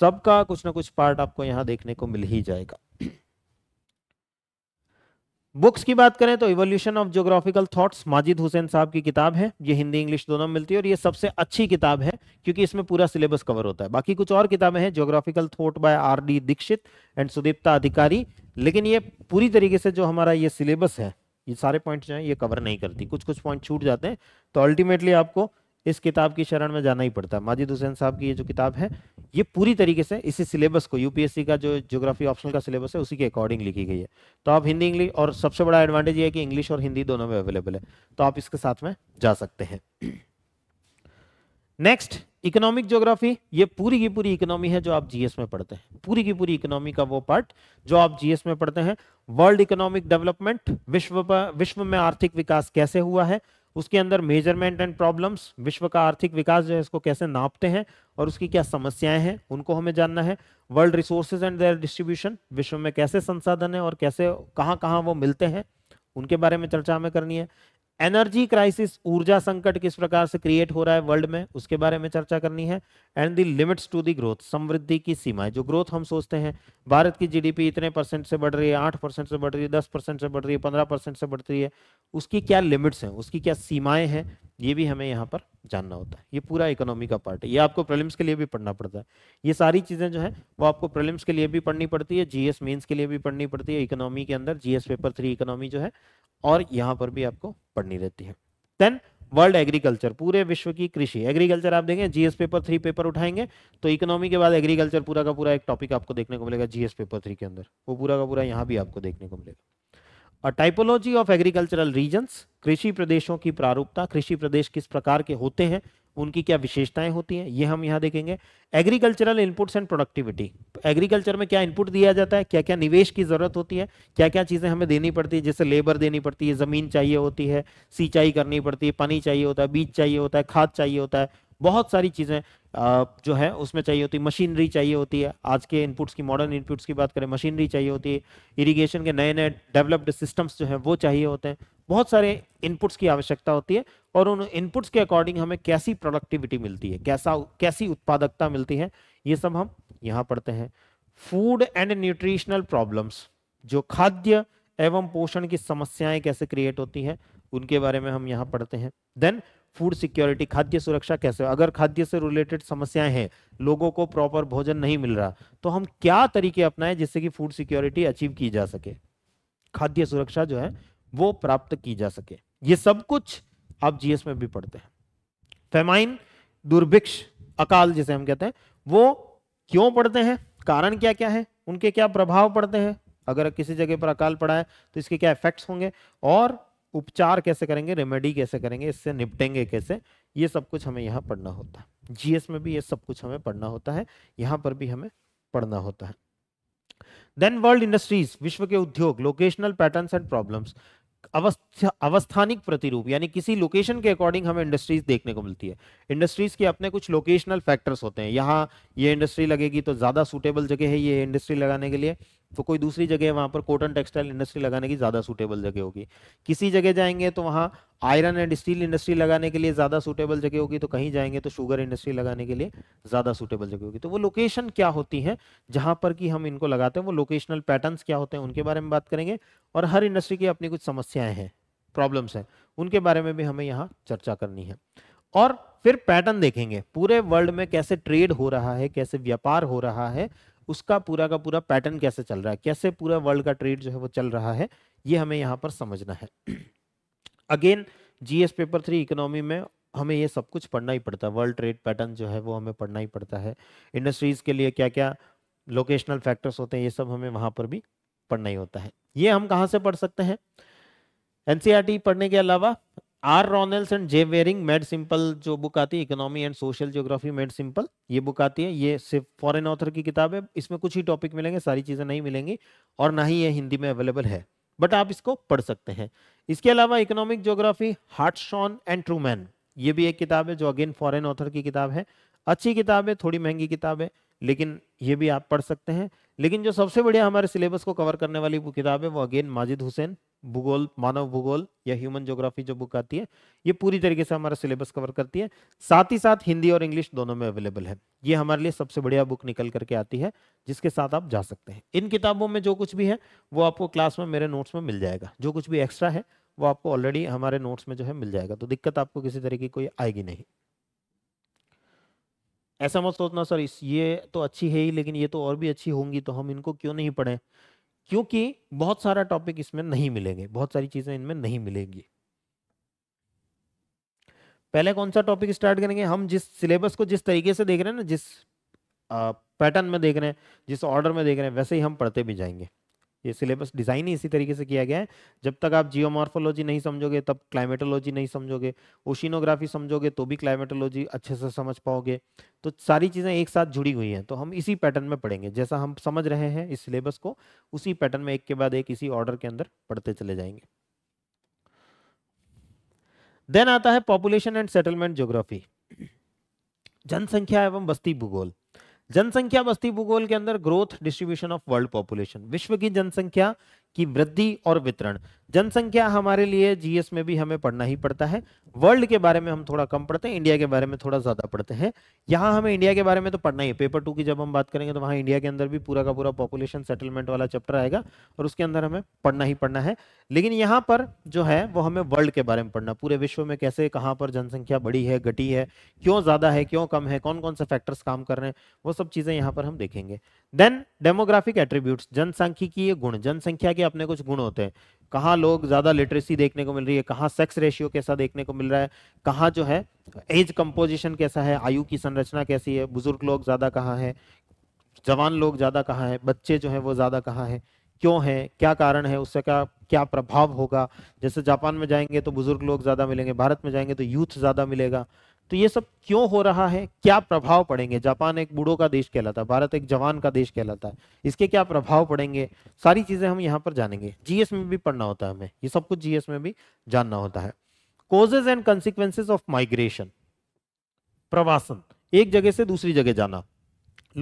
सबका कुछ ना कुछ पार्ट आपको यहाँ देखने को मिल ही जाएगा बुक्स की बात करें तो evolution of geographical thoughts Majid Hussain साहब की किताब है ये हिंदी इंग्लिश दोनों में मिलती है और ये सबसे अच्छी किताब है क्योंकि इसमें पूरा सिलेबस कवर होता है बाकी कुछ और किताबें हैं geographical thought by R D Dikshit and Sudipta Adhikari लेकिन ये पूरी तरीके से जो हमारा ये सिलेबस है ये सारे पॉइंट जो है ये कवर नहीं करती कुछ कुछ पॉइंट छूट जाते हैं तो अल्टीमेटली आपको इस किताब की शरण में जाना ही पड़ता है माजिद हुसैन साहब की ये जो किताब है ये पूरी तरीके से इसी सिलेबस को यूपीएससी का जो ज्योग्राफी ऑप्शनल का सिलेबस है उसी के अकॉर्डिंग लिखी गई है तो आप हिंदी इंग्लिश और सबसे बड़ा एडवांटेज ये है कि इंग्लिश और हिंदी दोनों में अवेलेबल है तो आप इसके साथ में जा सकते हैं नेक्स्ट इकोनॉमिक ज्योग्राफी ये पूरी की पूरी इकोनॉमी है जो आप जीएस में पढ़ते हैं पूरी की पूरी इकोनॉमी का वो पार्ट जो आप जीएस में पढ़ते हैं वर्ल्ड इकोनॉमिक डेवलपमेंट विश्व पर विश्व में आर्थिक विकास कैसे हुआ है उसके अंदर मेजरमेंट एंड प्रॉब्लम्स विश्व का आर्थिक विकास जो है इसको कैसे नापते हैं और उसकी क्या समस्याएं हैं उनको हमें जानना है world resources and their distribution विश्व में कैसे संसाधन है और कैसे कहाँ कहाँ वो मिलते हैं उनके बारे में चर्चा हमें करनी है एनर्जी क्राइसिस ऊर्जा संकट किस प्रकार से क्रिएट हो रहा है वर्ल्ड में उसके बारे में चर्चा करनी है and the limits to the growth समृद्धि की सीमा जो ग्रोथ हम सोचते हैं भारत की जीडीपी इतने परसेंट से बढ़ रही है आठ परसेंट से बढ़ रही है दस परसेंट से बढ़ रही है पंद्रह परसेंट से बढ़ रही है उसकी क्या लिमिट्स हैं उसकी क्या सीमाएं हैं ये भी हमें यहाँ पर जानना होता है ये पूरा इकोनॉमी का पार्ट है ये आपको प्रलिम्स के लिए भी पढ़ना पड़ता है ये सारी चीज़ें जो है वो आपको प्रलिम्स के लिए भी पढ़नी पड़ती है जीएस मेंस के लिए भी पढ़नी पड़ती है इकोनॉमी के अंदर जीएस पेपर थ्री इकोनॉमी जो है और यहाँ पर भी आपको पढ़नी रहती है देन वर्ल्ड एग्रीकल्चर पूरे विश्व की कृषि एग्रीकल्चर आप देखें जीएस पेपर थ्री पेपर उठाएंगे तो इकोनॉमी के बाद एग्रीकल्चर पूरा का पूरा एक टॉपिक आपको देखने को मिलेगा जीएस पेपर थ्री के अंदर वो पूरा का पूरा यहाँ भी आपको देखने को मिलेगा और टाइपोलॉजी ऑफ एग्रीकल्चरल रीजन्स कृषि प्रदेशों की प्रारूपता कृषि प्रदेश किस प्रकार के होते हैं उनकी क्या विशेषताएं होती हैं ये हम यहाँ देखेंगे agricultural inputs and productivity agriculture में क्या इनपुट दिया जाता है क्या क्या निवेश की जरूरत होती है क्या क्या चीज़ें हमें देनी पड़ती है जैसे लेबर देनी पड़ती है ज़मीन चाहिए होती है सिंचाई करनी पड़ती है पानी चाहिए होता है बीज चाहिए होता है खाद चाहिए होता है बहुत सारी चीज़ें जो है उसमें चाहिए होती है मशीनरी चाहिए होती है आज के इनपुट्स की मॉडर्न इनपुट्स की बात करें मशीनरी चाहिए होती है इरिगेशन के नए नए डेवलप्ड सिस्टम्स जो हैं वो चाहिए होते हैं बहुत सारे इनपुट्स की आवश्यकता होती है और उन इनपुट्स के अकॉर्डिंग हमें कैसी प्रोडक्टिविटी मिलती है कैसा कैसी उत्पादकता मिलती है ये सब हम यहाँ पढ़ते हैं फूड एंड न्यूट्रिशनल प्रॉब्लम्स जो खाद्य एवं पोषण की समस्याएं कैसे क्रिएट होती हैं उनके बारे में हम यहाँ पढ़ते हैं देन फूड सिक्योरिटी खाद्य सुरक्षा कैसे हो अगर खाद्य से रिलेटेड समस्याएं हैं लोगों को प्रॉपर भोजन नहीं मिल रहा तो हम क्या तरीके अपनाएं जिससे कि फूड सिक्योरिटी अचीव की जा सके खाद्य सुरक्षा जो है वो प्राप्त की जा सके ये सब कुछ आप जीएस में भी पढ़ते हैं फेमाइन दुर्भिक्ष अकाल जिसे हम कहते हैं वो क्यों पढ़ते हैं कारण क्या क्या है उनके क्या प्रभाव पड़ते हैं अगर किसी जगह पर अकाल पड़ा है तो इसके क्या इफेक्ट्स होंगे और उपचार कैसे करेंगे रेमेडी कैसे करेंगे इससे निपटेंगे कैसे ये सब कुछ हमें यहाँ पढ़ना होता है जीएस में भी ये सब कुछ हमें पढ़ना होता है यहाँ पर भी हमें पढ़ना होता है देन वर्ल्ड इंडस्ट्रीज विश्व के उद्योग लोकेशनल पैटर्न एंड प्रॉब्लम अवस्था अवस्थानिक प्रतिरूप यानी किसी लोकेशन के अकॉर्डिंग हमें इंडस्ट्रीज देखने को मिलती है इंडस्ट्रीज के अपने कुछ लोकेशनल फैक्टर्स होते हैं यहाँ ये इंडस्ट्री लगेगी तो ज़्यादा सुटेबल जगह है ये इंडस्ट्री लगाने के लिए तो कोई दूसरी जगह वहां पर कॉटन टेक्सटाइल इंडस्ट्री लगाने की ज़्यादा सूटेबल जगह होगी किसी जगह जाएंगे तो वहां आयरन एंड स्टील इंडस्ट्री लगाने के लिए ज़्यादा सूटेबल जगह होगी तो कहीं जाएंगे तो शुगर इंडस्ट्री लगाने के लिए ज़्यादा सूटेबल जगह होगी तो वो लोकेशन क्या होती है जहां पर कि हम इनको लगाते हैं वो लोकेशनल पैटर्न क्या होते हैं उनके बारे में बात करेंगे और हर इंडस्ट्री की अपनी कुछ समस्याएं हैं प्रॉब्लम्स हैं उनके बारे में भी हमें यहाँ चर्चा करनी है और फिर पैटर्न देखेंगे पूरे वर्ल्ड में कैसे ट्रेड हो रहा है कैसे व्यापार हो रहा है उसका पूरा का पूरा पैटर्न कैसे चल रहा है कैसे पूरा वर्ल्ड का ट्रेड जो है वो चल रहा है ये हमें यहाँ पर समझना है again GS paper three economy में हमें ये सब कुछ पढ़ना ही पड़ता है वर्ल्ड ट्रेड पैटर्न जो है वो हमें पढ़ना ही पड़ता है इंडस्ट्रीज़ के लिए क्या क्या लोकेशनल फैक्टर्स होते हैं ये सब हमें वहाँ पर भी पढ़ना ही होता है ये हम कहाँ से पढ़ सकते हैं एन e पढ़ने के अलावा R Knowles and J Wareing made simple जो बुक आती है economy and social geography made simple ये बुक आती है ये सिर्फ फॉरेन ऑथर की किताब है इसमें कुछ ही टॉपिक मिलेंगे सारी चीज़ें नहीं मिलेंगी और ना ही ये हिंदी में अवेलेबल है बट आप इसको पढ़ सकते हैं इसके अलावा economic geography Hartshorne and Truman ये भी एक किताब है जो अगेन फॉरेन ऑथर की किताब है अच्छी किताब है थोड़ी महंगी किताब है लेकिन ये भी आप पढ़ सकते हैं लेकिन जो सबसे बढ़िया हमारे सिलेबस को कवर करने वाली किताब है वो अगेन माजिद हुसैन भूगोल मानव भूगोल या ह्यूमन ज्योग्राफी जो बुक आती है ये पूरी तरीके से हमारा सिलेबस कवर करती है साथ ही साथ हिंदी और इंग्लिश दोनों में अवेलेबल है ये हमारे लिए सबसे बढ़िया बुक निकल करके आती है जिसके साथ आप जा सकते हैं इन किताबों में जो कुछ भी है वो आपको क्लास में मेरे नोट्स में मिल जाएगा जो कुछ भी एक्स्ट्रा है वो आपको ऑलरेडी हमारे नोट्स में जो है मिल जाएगा तो दिक्कत आपको किसी तरीके की कोई आएगी नहीं ऐसा मत सोचना सर इस ये तो अच्छी है ही लेकिन ये तो और भी अच्छी होंगी तो हम इनको क्यों नहीं पढ़ें क्योंकि बहुत सारा टॉपिक इसमें नहीं मिलेंगे बहुत सारी चीज़ें इनमें नहीं मिलेंगी पहले कौन सा टॉपिक स्टार्ट करेंगे हम जिस सिलेबस को जिस तरीके से देख रहे हैं ना जिस पैटर्न में देख रहे हैं जिस ऑर्डर में देख रहे हैं वैसे ही हम पढ़ते भी जाएंगे ये सिलेबस डिज़ाइन ही इसी तरीके से किया गया है जब तक आप जियोमॉर्फोलॉजी नहीं समझोगे तब क्लाइमेटोलॉजी नहीं समझोगे ओशिनोग्राफी समझोगे तो भी क्लाइमेटोलॉजी अच्छे से समझ पाओगे तो सारी चीज़ें एक साथ जुड़ी हुई हैं तो हम इसी पैटर्न में पढ़ेंगे जैसा हम समझ रहे हैं इस सिलेबस को उसी पैटर्न में एक के बाद एक इसी ऑर्डर के अंदर पढ़ते चले जाएंगे देन आता है पॉपुलेशन एंड सेटलमेंट ज्योग्राफी जनसंख्या एवं बस्ती भूगोल जनसंख्या बस्ती भूगोल के अंदर growth distribution of world population विश्व की जनसंख्या की वृद्धि और वितरण जनसंख्या हमारे लिए जीएस में भी हमें पढ़ना ही पड़ता है वर्ल्ड के बारे में हम थोड़ा कम पढ़ते हैं इंडिया के बारे में थोड़ा ज्यादा पढ़ते हैं यहाँ हमें इंडिया के बारे में तो पढ़ना ही पेपर टू की जब हम बात करेंगे तो वहाँ इंडिया के अंदर भी पूरा का पूरा पॉपुलेशन सेटलमेंट वाला चैप्टर आएगा और उसके अंदर हमें पढ़ना ही पढ़ना है लेकिन यहाँ पर जो है वो हमें वर्ल्ड के बारे में पढ़ना पूरे विश्व में कैसे कहाँ पर जनसंख्या बढ़ी है घटी है क्यों ज्यादा है क्यों कम है कौन कौन से फैक्टर्स काम कर रहे हैं वो सब चीजें यहाँ पर हम देखेंगे देन डेमोग्राफिक एट्रीब्यूट की गुण जनसंख्या के अपने कुछ गुण होते हैं कहाँ लोग ज़्यादा लिटरेसी देखने को मिल रही है कहाँ सेक्स रेशियो कैसा देखने को मिल रहा है कहाँ जो है एज कंपोजिशन कैसा है आयु की संरचना कैसी है बुजुर्ग लोग ज़्यादा कहाँ है जवान लोग ज़्यादा कहाँ है बच्चे जो है वो ज़्यादा कहाँ है क्यों है क्या कारण है उससे क्या क्या प्रभाव होगा जैसे जापान में जाएंगे तो बुजुर्ग लोग ज़्यादा मिलेंगे भारत में जाएंगे तो यूथ ज़्यादा मिलेगा तो ये सब क्यों हो रहा है क्या प्रभाव पड़ेंगे जापान एक बूढ़ों का देश कहलाता है भारत एक जवान का देश कहलाता है इसके क्या प्रभाव पड़ेंगे सारी चीजें हम यहाँ पर जानेंगे जीएस में भी पढ़ना होता है हमें ये सब कुछ जीएस में भी जानना होता है causes and consequences of migration प्रवासन एक जगह से दूसरी जगह जाना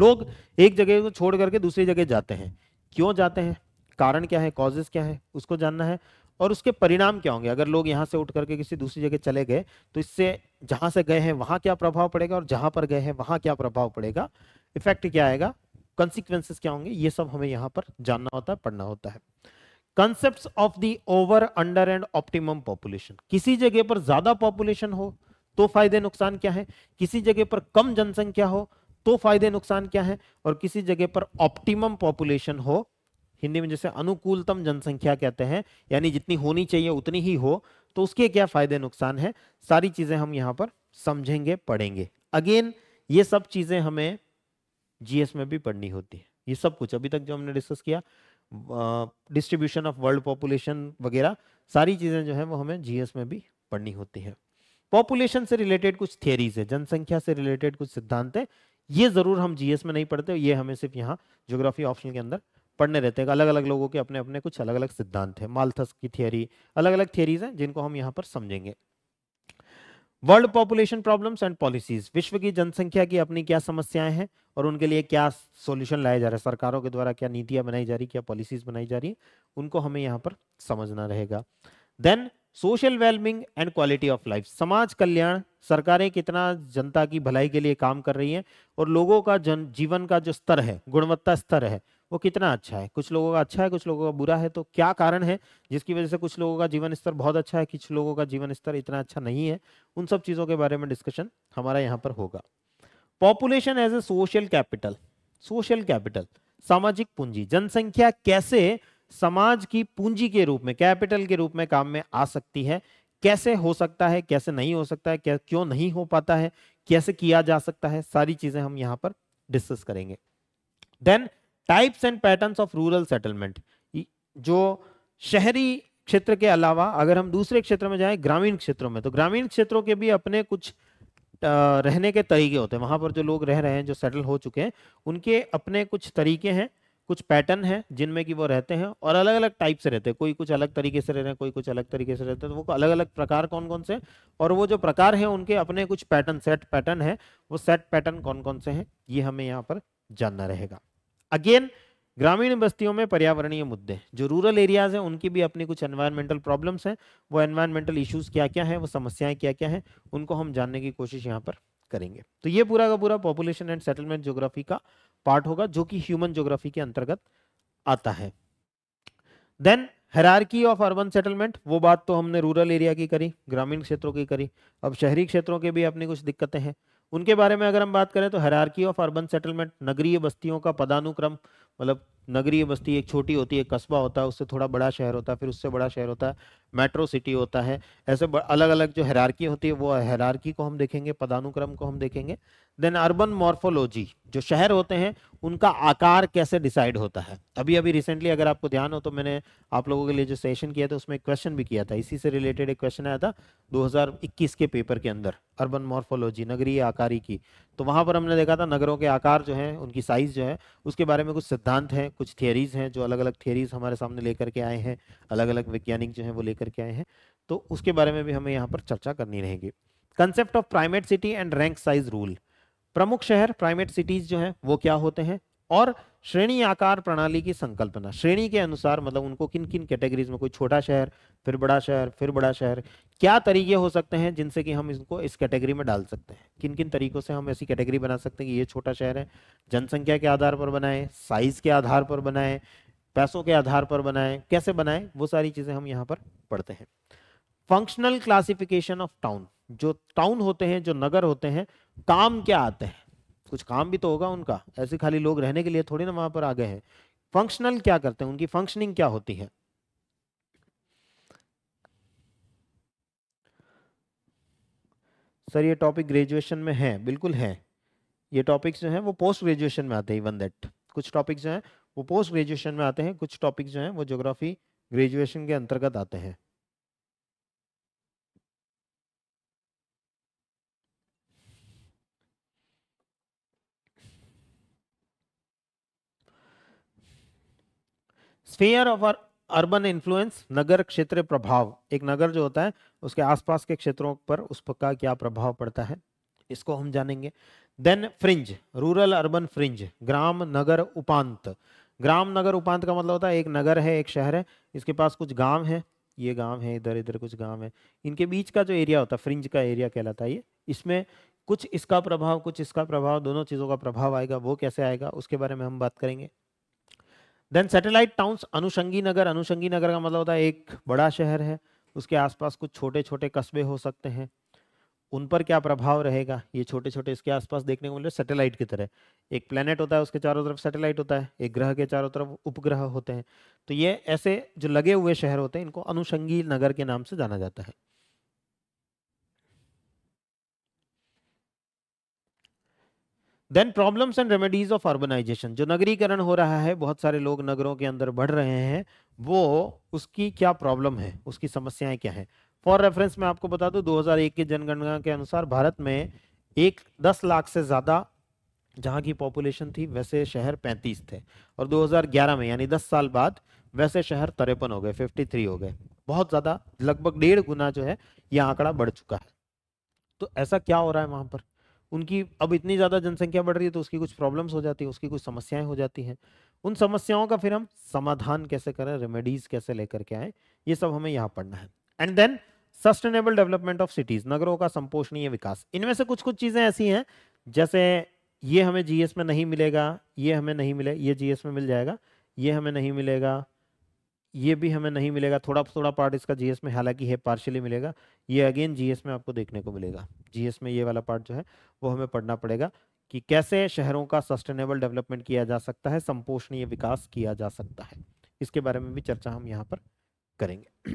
लोग एक जगह को छोड़ करके दूसरी जगह जाते हैं क्यों जाते हैं कारण क्या है कॉजेस क्या है उसको जानना है और उसके परिणाम क्या होंगे अगर लोग यहाँ से उठ करके किसी दूसरी जगह चले गए तो इससे जहाँ से गए हैं वहाँ क्या प्रभाव पड़ेगा और जहाँ पर गए हैं वहाँ क्या प्रभाव पड़ेगा इफेक्ट क्या आएगा कॉन्सिक्वेंसेस क्या होंगे ये सब हमें यहाँ पर जानना होता है पढ़ना होता है concept of the over under and optimum population किसी जगह पर ज्यादा पॉपुलेशन हो तो फायदे नुकसान क्या है किसी जगह पर कम जनसंख्या हो तो फायदे नुकसान क्या है और किसी जगह पर ऑप्टिमम पॉपुलेशन हो हिंदी में जैसे अनुकूलतम जनसंख्या कहते हैं यानी जितनी होनी चाहिए उतनी ही हो तो उसके क्या फायदे नुकसान है सारी चीजें हम यहाँ पर समझेंगे पढ़ेंगे अगेन ये सब चीजें हमें जीएस में भी पढ़नी होती है ये सब कुछ अभी तक जो हमने डिस्कस किया डिस्ट्रीब्यूशन ऑफ वर्ल्ड पॉपुलेशन वगैरह सारी चीजें जो है वो हमें जीएस में भी पढ़नी होती है पॉपुलेशन से रिलेटेड कुछ थियरीज है जनसंख्या से रिलेटेड कुछ सिद्धांत है ये जरूर हम जीएस में नहीं पढ़ते ये हमें सिर्फ यहाँ ज्योग्राफी ऑप्शन के अंदर पढ़ने रहते हैं अलग अलग लोगों के अपने अपने कुछ अलग अलग सिद्धांत है मालथस की थियोरी अलग अलग थियोरीज हैं जिनको हम यहाँ पर समझेंगे world population problems and policies विश्व की जनसंख्या की अपनी क्या समस्याएं हैं और उनके लिए क्या सॉल्यूशन लाया जा रहा है सरकारों के द्वारा क्या नीतियां बनाई जा रही क्या पॉलिसीज बनाई जा रही है उनको हमें यहाँ पर समझना रहेगा then social wellbeing and quality of life समाज कल्याण सरकारें कितना जनता की भलाई के लिए काम कर रही हैं और लोगों का जन जीवन का जो स्तर है गुणवत्ता स्तर है वो कितना अच्छा है कुछ लोगों का अच्छा है कुछ लोगों का बुरा है तो क्या कारण है जिसकी वजह से कुछ लोगों का जीवन स्तर बहुत अच्छा है कुछ लोगों का जीवन स्तर इतना अच्छा नहीं है उन सब चीज़ों के बारे में डिस्कशन हमारा यहाँ पर होगा population as a social capital social capital सामाजिक पूंजी जनसंख्या कैसे समाज की पूंजी के रूप में कैपिटल के रूप में काम में आ सकती है कैसे हो सकता है कैसे नहीं हो सकता है क्या क्यों नहीं हो पाता है कैसे किया जा सकता है सारी चीजें हम यहाँ पर डिस्कस करेंगे then types and patterns of rural settlement जो शहरी क्षेत्र के अलावा अगर हम दूसरे क्षेत्र में जाएं ग्रामीण क्षेत्रों में तो ग्रामीण क्षेत्रों के भी अपने कुछ रहने के तरीके होते हैं वहाँ पर जो लोग रह रहे हैं जो सेटल हो चुके हैं उनके अपने कुछ तरीके हैं कुछ पैटर्न हैं जिनमें कि वो रहते हैं और अलग अलग टाइप से रहते हैं कोई कुछ अलग तरीके से रह रहे हैं कोई कुछ अलग तरीके से रहते हैं तो वो अलग अलग प्रकार कौन कौन से और वो जो प्रकार हैं उनके अपने कुछ पैटर्न सेट पैटर्न हैं वो सेट पैटर्न कौन कौन से हैं ये हमें यहाँ पर जानना रहेगा अगेन ग्रामीण बस्तियों में पर्यावरणीय मुद्दे जो रूरल एरियाज हैं उनकी भी अपनी कुछ एनवायरमेंटल प्रॉब्लम्स हैं वो एनवायरमेंटल इश्यूज क्या क्या हैं वो समस्याएं क्या क्या हैं उनको हम जानने की कोशिश यहाँ पर करेंगे तो ये पूरा का पूरा पॉपुलेशन एंड सेटलमेंट ज्योग्राफी का पार्ट होगा जो कि ह्यूमन ज्योग्राफी के अंतर्गत आता है then hierarchy of urban settlement वो बात तो हमने रूरल एरिया की करी ग्रामीण क्षेत्रों की करी अब शहरी क्षेत्रों के भी अपनी कुछ दिक्कतें हैं उनके बारे में अगर हम बात करें तो हरारकी ऑफ अर्बन सेटलमेंट नगरीय बस्तियों का पदानुक्रम मतलब नगरीय बस्ती एक छोटी होती है कस्बा होता है उससे थोड़ा बड़ा शहर होता है फिर उससे बड़ा शहर होता है मेट्रो सिटी होता है ऐसे अलग अलग जो हैरारकी होती है वो हैरारकी को हम देखेंगे पदानुक्रम को हम देखेंगे देन अर्बन मॉर्फोलॉजी जो शहर होते हैं उनका आकार कैसे डिसाइड होता है अभी अभी रिसेंटली अगर आपको ध्यान हो तो मैंने आप लोगों के लिए जो सेशन किया था उसमें एक क्वेश्चन भी किया था इसी से रिलेटेड एक क्वेश्चन आया था दो के पेपर के अंदर अर्बन मॉर्फोलॉजी नगरीय आकारी की तो वहाँ पर हमने देखा था नगरों के आकार जो हैं उनकी साइज़ जो है उसके बारे में कुछ सिद्धांत हैं कुछ थियरीज़ हैं जो अलग अलग थियरीज़ हमारे सामने लेकर के आए हैं अलग अलग वैज्ञानिक जो हैं वो लेकर के आए हैं तो उसके बारे में भी हमें यहाँ पर चर्चा करनी रहेगी concept of primate city and rank size rule प्रमुख शहर प्राइमेट सिटीज़ जो हैं वो क्या होते हैं और श्रेणी आकार प्रणाली की संकल्पना श्रेणी के अनुसार मतलब उनको किन किन कैटेगरीज में कोई छोटा शहर फिर बड़ा शहर फिर बड़ा शहर क्या तरीके हो सकते हैं जिनसे कि हम इसको इस कैटेगरी में डाल सकते हैं किन किन तरीकों से हम ऐसी कैटेगरी बना सकते हैं कि ये छोटा शहर है जनसंख्या के आधार पर बनाए साइज के आधार पर बनाए पैसों के आधार पर बनाए कैसे बनाए वो सारी चीज़ें हम यहाँ पर पढ़ते हैं फंक्शनल क्लासिफिकेशन ऑफ टाउन जो टाउन होते हैं जो नगर होते हैं काम क्या आते हैं कुछ काम भी तो होगा उनका ऐसे खाली लोग रहने के लिए थोड़ी ना वहां पर आ गए हैं फंक्शनल क्या करते हैं उनकी फंक्शनिंग क्या होती है सर ये टॉपिक ग्रेजुएशन में है बिल्कुल है ये टॉपिक्स जो है वो पोस्ट ग्रेजुएशन में आते हैं इवन दैट कुछ टॉपिक्स जो है वो पोस्ट ग्रेजुएशन में आते हैं कुछ टॉपिक्स जो है वो ज्योग्राफी ग्रेजुएशन के अंतर्गत आते हैं स्फेयर ऑफ अर्बन इन्फ्लुएंस नगर क्षेत्र प्रभाव एक नगर जो होता है उसके आसपास के क्षेत्रों पर उस पर का क्या प्रभाव पड़ता है इसको हम जानेंगे then fringe rural urban fringe ग्राम नगर उपांत ग्राम नगर उपांत का मतलब होता है एक नगर है एक शहर है इसके पास कुछ गांव है ये गांव है इधर इधर कुछ गांव है इनके बीच का जो एरिया होता है फ्रिंज का एरिया कहलाता है ये इसमें कुछ इसका प्रभाव कुछ इसका प्रभाव दोनों चीज़ों का प्रभाव आएगा वो कैसे आएगा उसके बारे में हम बात करेंगे देन सैटेलाइट टाउन्स अनुषंगी नगर अनुषंगी नगर का मतलब होता है एक बड़ा शहर है उसके आसपास कुछ छोटे छोटे कस्बे हो सकते हैं उन पर क्या प्रभाव रहेगा ये छोटे छोटे इसके आसपास देखने को मिले सैटेलाइट की तरह एक प्लेनेट होता है उसके चारों तरफ सैटेलाइट होता है एक ग्रह के चारों तरफ उपग्रह होते हैं तो ये ऐसे जो लगे हुए शहर होते हैं इनको अनुषंगी नगर के नाम से जाना जाता है then problems and remedies of urbanisation जो नगरीकरण हो रहा है बहुत सारे लोग नगरों के अंदर बढ़ रहे हैं वो उसकी क्या प्रॉब्लम है उसकी समस्याएं क्या हैं फॉर रेफरेंस मैं आपको बता दूं 2001 की जनगणना के अनुसार भारत में एक दस लाख से ज़्यादा जहाँ की पॉपुलेशन थी वैसे शहर 35 थे और 2011 में यानी 10 साल बाद वैसे शहर तिरपन हो गए 53 हो गए बहुत ज़्यादा लगभग डेढ़ गुना जो है यह आंकड़ा बढ़ चुका है तो ऐसा क्या हो रहा है वहाँ पर उनकी अब इतनी ज़्यादा जनसंख्या बढ़ रही है तो उसकी कुछ प्रॉब्लम्स हो जाती है उसकी कुछ समस्याएं हो जाती हैं उन समस्याओं का फिर हम समाधान कैसे करें रेमेडीज कैसे लेकर के आए ये सब हमें यहाँ पढ़ना है and then sustainable development of cities नगरों का संपोषणीय विकास इनमें से कुछ कुछ चीज़ें ऐसी हैं जैसे ये हमें जी में नहीं मिलेगा ये हमें नहीं मिले ये जी में मिल जाएगा ये हमें नहीं मिलेगा ये भी हमें नहीं मिलेगा थोड़ा थोड़ा पार्ट इसका जीएस में हालांकि है पार्शियली मिलेगा ये अगेन जीएस में आपको देखने को मिलेगा जीएस में ये वाला पार्ट जो है वो हमें पढ़ना पड़ेगा कि कैसे शहरों का सस्टेनेबल डेवलपमेंट किया जा सकता है संपोषणीय विकास किया जा सकता है इसके बारे में भी चर्चा हम यहाँ पर करेंगे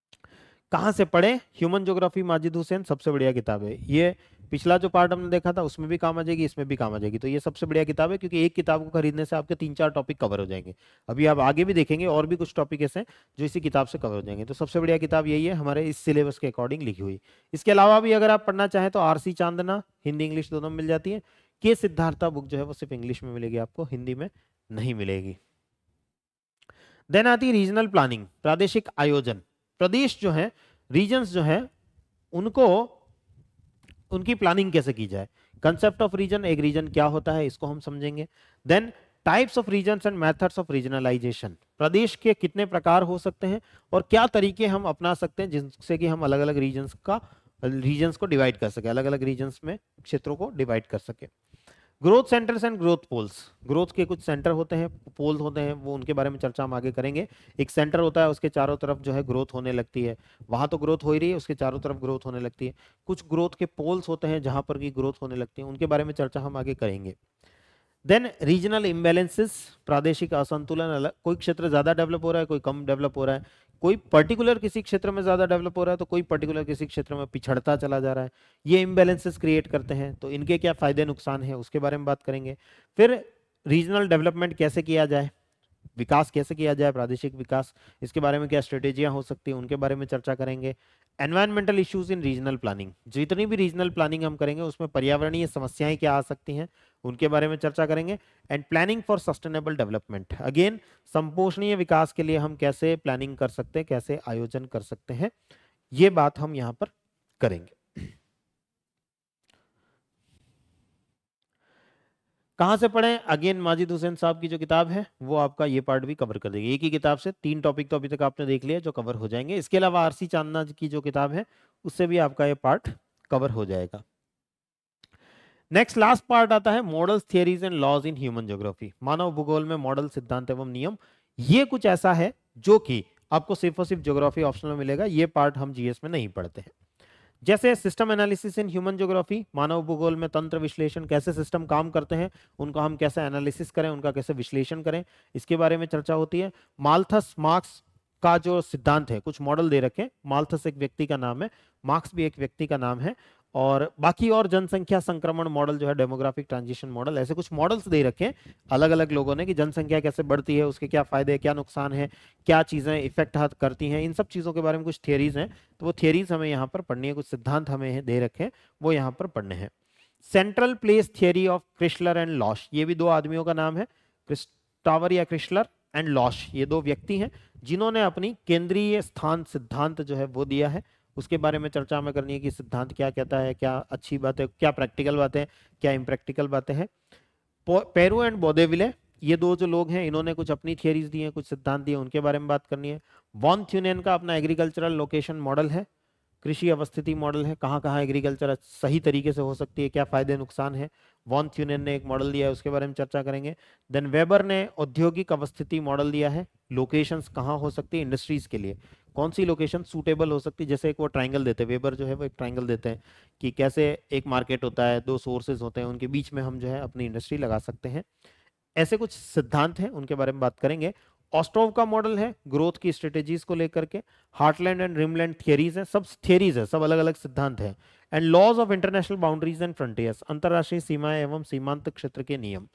कहाँ से पढ़ें ह्यूमन ज्योग्राफी माजिद हुसैन सबसे बढ़िया किताब है ये पिछला जो पार्ट हमने देखा था उसमें भी काम आ जाएगी इसमें भी काम आ जाएगी तो ये सबसे बढ़िया किताब है क्योंकि एक किताब को खरीदने से आपके तीन चार टॉपिक कवर हो जाएंगे अभी आप आगे भी देखेंगे और भी कुछ टॉपिक ऐसे जो इसी किताब से कवर हो जाएंगे तो सबसे बढ़िया किताब यही है हमारे इस सिलेबस के अकॉर्डिंग लिखी हुई इसके अलावा भी अगर आप पढ़ना चाहें तो आर चांदना हिंदी इंग्लिश दोनों मिल जाती है के सिद्धार्था बुक जो है वो सिर्फ इंग्लिश में मिलेगी आपको हिंदी में नहीं मिलेगी देन आती है रीजनल प्लानिंग प्रादेशिक आयोजन प्रदेश जो है रीजन्स जो है उनको उनकी प्लानिंग कैसे की जाए कंसेप्ट ऑफ रीजन एक रीजन क्या होता है इसको हम समझेंगे then types of region and methods of regionalisation प्रदेश के कितने प्रकार हो सकते हैं और क्या तरीके हम अपना सकते हैं जिनसे कि हम अलग अलग रीजन का रीजन्स को डिवाइड कर सके अलग अलग रीजन्स में क्षेत्रों को डिवाइड कर सके growth centres and growth poles growth के कुछ सेंटर होते हैं पोल होते हैं वो उनके बारे में चर्चा हम आगे करेंगे एक सेंटर होता है उसके चारों तरफ जो है ग्रोथ होने लगती है वहाँ तो ग्रोथ हो ही रही है उसके चारों तरफ ग्रोथ होने लगती है कुछ ग्रोथ के पोल्स होते हैं जहाँ पर भी ग्रोथ होने लगती है उनके बारे में चर्चा हम आगे करेंगे देन रीजनल इम्बेलेंसेस प्रादेशिक असंतुलन अलग कोई क्षेत्र ज़्यादा डेवलप हो रहा है कोई कम डेवलप हो रहा है कोई पर्टिकुलर किसी क्षेत्र में ज्यादा डेवलप हो रहा है तो कोई पर्टिकुलर किसी क्षेत्र में पिछड़ता चला जा रहा है ये इम्बेलेंसेस क्रिएट करते हैं तो इनके क्या फायदे नुकसान है उसके बारे में बात करेंगे फिर रीजनल डेवलपमेंट कैसे किया जाए विकास कैसे किया जाए प्रादेशिक विकास इसके बारे में क्या स्ट्रेटेजियां हो सकती है उनके बारे में चर्चा करेंगे environmental issues in regional planning जितनी भी रीजनल प्लानिंग हम करेंगे उसमें पर्यावरणीय समस्याएं क्या आ सकती हैं उनके बारे में चर्चा करेंगे and planning for sustainable development again संपोषणीय विकास के लिए हम कैसे प्लानिंग कर सकते हैं कैसे आयोजन कर सकते हैं ये बात हम यहाँ पर करेंगे कहाँ से पढ़ें अगेन माजिद हुसैन साहब की जो किताब है वो आपका ये पार्ट भी कवर कर देगी एक ही किताब से तीन टॉपिक तो अभी तक आपने देख लिया जो कवर हो जाएंगे इसके अलावा आरसी चांदना की जो किताब है उससे भी आपका ये पार्ट कवर हो जाएगा नेक्स्ट लास्ट पार्ट आता है models theories and laws in human geography मानव भूगोल में मॉडल सिद्धांत एवं नियम ये कुछ ऐसा है जो कि आपको सिर्फ और सिर्फ ज्योग्राफी ऑप्शन में मिलेगा ये पार्ट हम जीएस में नहीं पढ़ते हैं जैसे system analysis in human geography मानव भूगोल में तंत्र विश्लेषण कैसे सिस्टम काम करते हैं उनका हम कैसे एनालिसिस करें उनका कैसे विश्लेषण करें इसके बारे में चर्चा होती है माल्थस मार्क्स का जो सिद्धांत है कुछ मॉडल दे रखे माल्थस एक व्यक्ति का नाम है मार्क्स भी एक व्यक्ति का नाम है और बाकी और जनसंख्या संक्रमण मॉडल जो है डेमोग्राफिक ट्रांजिशन मॉडल ऐसे कुछ मॉडल्स दे रखे हैं अलग अलग लोगों ने कि जनसंख्या कैसे बढ़ती है उसके क्या फायदे क्या नुकसान है क्या चीज़ें इफेक्ट हाथ करती हैं इन सब चीज़ों के बारे में कुछ थियरीज हैं तो वो थियरीज हमें यहाँ पर पढ़नी है कुछ सिद्धांत हमें दे रखे हैं वो यहाँ पर पढ़ने हैं central place theory of Christaller and Losch ये भी दो आदमियों का नाम है क्रिस्टावर या क्रिशलर एंड लॉश ये दो व्यक्ति हैं जिन्होंने अपनी केंद्रीय स्थान सिद्धांत जो है वो दिया है उसके बारे में चर्चा हमें करनी है कि सिद्धांत क्या कहता है क्या अच्छी बात है क्या प्रैक्टिकल बातें क्या इम्प्रैक्टिकल बातें हैं पेरू एंड बोदेविले ये दो जो लोग हैं इन्होंने कुछ अपनी थियरीज दी हैं कुछ सिद्धांत दिए उनके बारे में बात करनी है वॉन थ्यूनेन का अपना एग्रीकल्चरल लोकेशन मॉडल है कृषि अवस्थिति मॉडल है कहाँ कहाँ एग्रीकल्चर सही तरीके से हो सकती है क्या फ़ायदे नुकसान है वॉन थ्यूनेन ने एक मॉडल दिया है उसके बारे में चर्चा करेंगे देन वेबर ने औद्योगिक अवस्थिति मॉडल दिया है लोकेशंस कहाँ हो सकती है इंडस्ट्रीज़ के लिए कौन सी लोकेशन सूटेबल हो सकती है जैसे एक वो ट्राइंगल देते हैं वेबर जो है वो एक ट्राइंगल देते हैं कि कैसे एक मार्केट होता है दो सोर्सेज होते हैं उनके बीच में हम जो है अपनी इंडस्ट्री लगा सकते हैं ऐसे कुछ सिद्धांत हैं उनके बारे में बात करेंगे ऑस्ट्रोव का मॉडल है ग्रोथ की स्ट्रेटेजीज को लेकर के हार्टलैंड एंड रिमलैंड थियरीज हैं सब थियरीज है सब अलग अलग सिद्धांत हैं and laws of international boundaries and frontiers अंतर्राष्ट्रीय सीमाएं एवं सीमांत क्षेत्र के नियम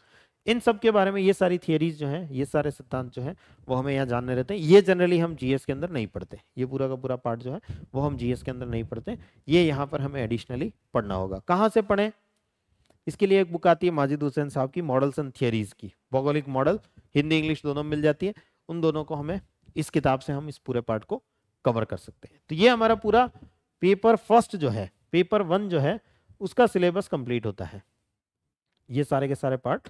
इन सब के बारे में ये सारी थियोरीज जो हैं ये सारे सिद्धांत जो हैं वो हमें यहाँ जानने रहते हैं ये जनरली हम जीएस के अंदर नहीं पढ़ते ये पूरा का पूरा पार्ट जो है वो हम जीएस के अंदर नहीं पढ़ते ये यहाँ पर हमें एडिशनली पढ़ना होगा कहाँ से पढ़ें इसके लिए एक बुक आती है माजिद हुसैन साहब की मॉडल्स एंड थियरीज की भौगोलिक मॉडल हिंदी इंग्लिश दोनों मिल जाती है उन दोनों को हमें इस किताब से हम इस पूरे पार्ट को कवर कर सकते हैं तो ये हमारा पूरा पेपर फर्स्ट जो है पेपर वन जो है उसका सिलेबस कंप्लीट होता है ये सारे के सारे पार्ट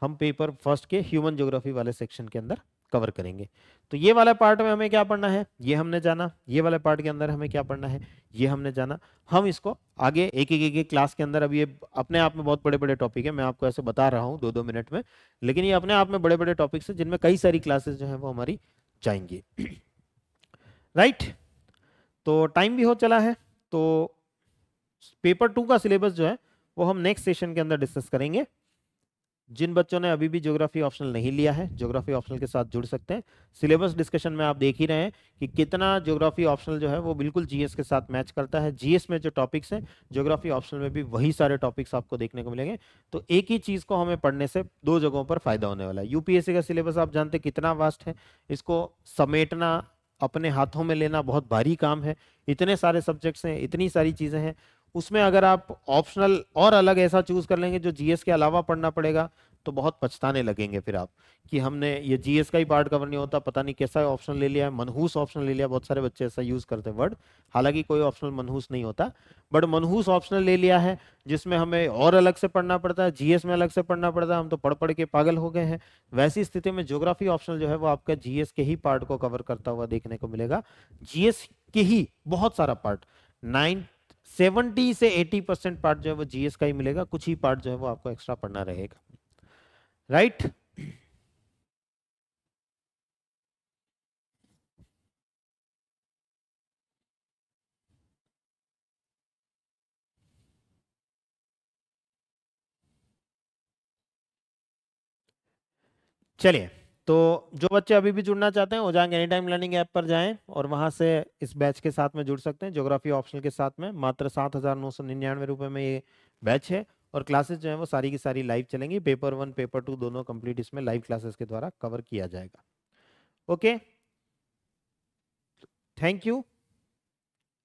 हम पेपर फर्स्ट के ह्यूमन ज्योग्राफी वाले सेक्शन के अंदर कवर करेंगे तो ये वाला पार्ट में हमें क्या पढ़ना है ये हमने जाना ये वाले पार्ट के अंदर हमें क्या पढ़ना है ये हमने जाना हम इसको आगे एक एक एक क्लास के अंदर अब ये अपने आप में बहुत बड़े बड़े टॉपिक है मैं आपको ऐसे बता रहा हूँ दो दो मिनट में लेकिन ये अपने आप में बड़े बड़े टॉपिक्स हैं जिनमें कई सारी क्लासेस जो है वो हमारी जाएंगी राइट तो टाइम भी हो चला है तो पेपर टू का सिलेबस जो है वो हम नेक्स्ट सेशन के अंदर डिस्कस करेंगे जिन बच्चों ने अभी भी ज्योग्राफी ऑप्शनल नहीं लिया है ज्योग्राफी ऑप्शनल के साथ जुड़ सकते हैं सिलेबस डिस्कशन में आप देख ही रहे हैं कि कितना ज्योग्राफी ऑप्शनल जो है वो बिल्कुल जीएस के साथ मैच करता है जीएस में जो टॉपिक्स हैं ज्योग्राफी ऑप्शनल में भी वही सारे टॉपिक्स आपको देखने को मिलेंगे तो एक ही चीज़ को हमें पढ़ने से दो जगहों पर फायदा होने वाला है यूपीएससी का सिलेबस आप जानते कितना वास्ट है इसको समेटना अपने हाथों में लेना बहुत भारी काम है इतने सारे सब्जेक्ट्स हैं इतनी सारी चीज़ें हैं उसमें अगर आप ऑप्शनल और अलग ऐसा चूज कर लेंगे जो जीएस के अलावा पढ़ना पड़ेगा तो बहुत पछताने लगेंगे फिर आप कि हमने ये जीएस का ही पार्ट कवर नहीं होता पता नहीं कैसा ऑप्शन ले लिया है मनहूस ऑप्शन ले लिया बहुत सारे बच्चे ऐसा यूज करते हैं वर्ड हालांकि कोई ऑप्शनल मनहूस नहीं होता बट मनहूस ऑप्शनल ले लिया है जिसमें हमें और अलग से पढ़ना पड़ता है जीएस में अलग से पढ़ना पड़ता है हम तो पढ़ पढ़ के पागल हो गए हैं वैसी स्थिति में ज्योग्राफी ऑप्शनल जो है वो आपका जीएस के ही पार्ट को कवर करता हुआ देखने को मिलेगा जीएस के ही बहुत सारा पार्ट नाइन सेवेंटी से एटी परसेंट पार्ट जो है वो जीएस का ही मिलेगा कुछ ही पार्ट जो है वो आपको एक्स्ट्रा पढ़ना रहेगा राइट right? चलिए तो जो बच्चे अभी भी जुड़ना चाहते हैं वो जाएंगे एनी टाइम लर्निंग ऐप पर जाएं और वहां से इस बैच के साथ में जुड़ सकते हैं ज्योग्राफी ऑप्शनल के साथ में मात्र सात हज़ार नौ सौ निन्यानवे रुपये में ये बैच है और क्लासेस जो है वो सारी की सारी लाइव चलेंगी पेपर वन पेपर टू दोनों कंप्लीट इसमें लाइव क्लासेस के द्वारा कवर किया जाएगा ओके थैंक यू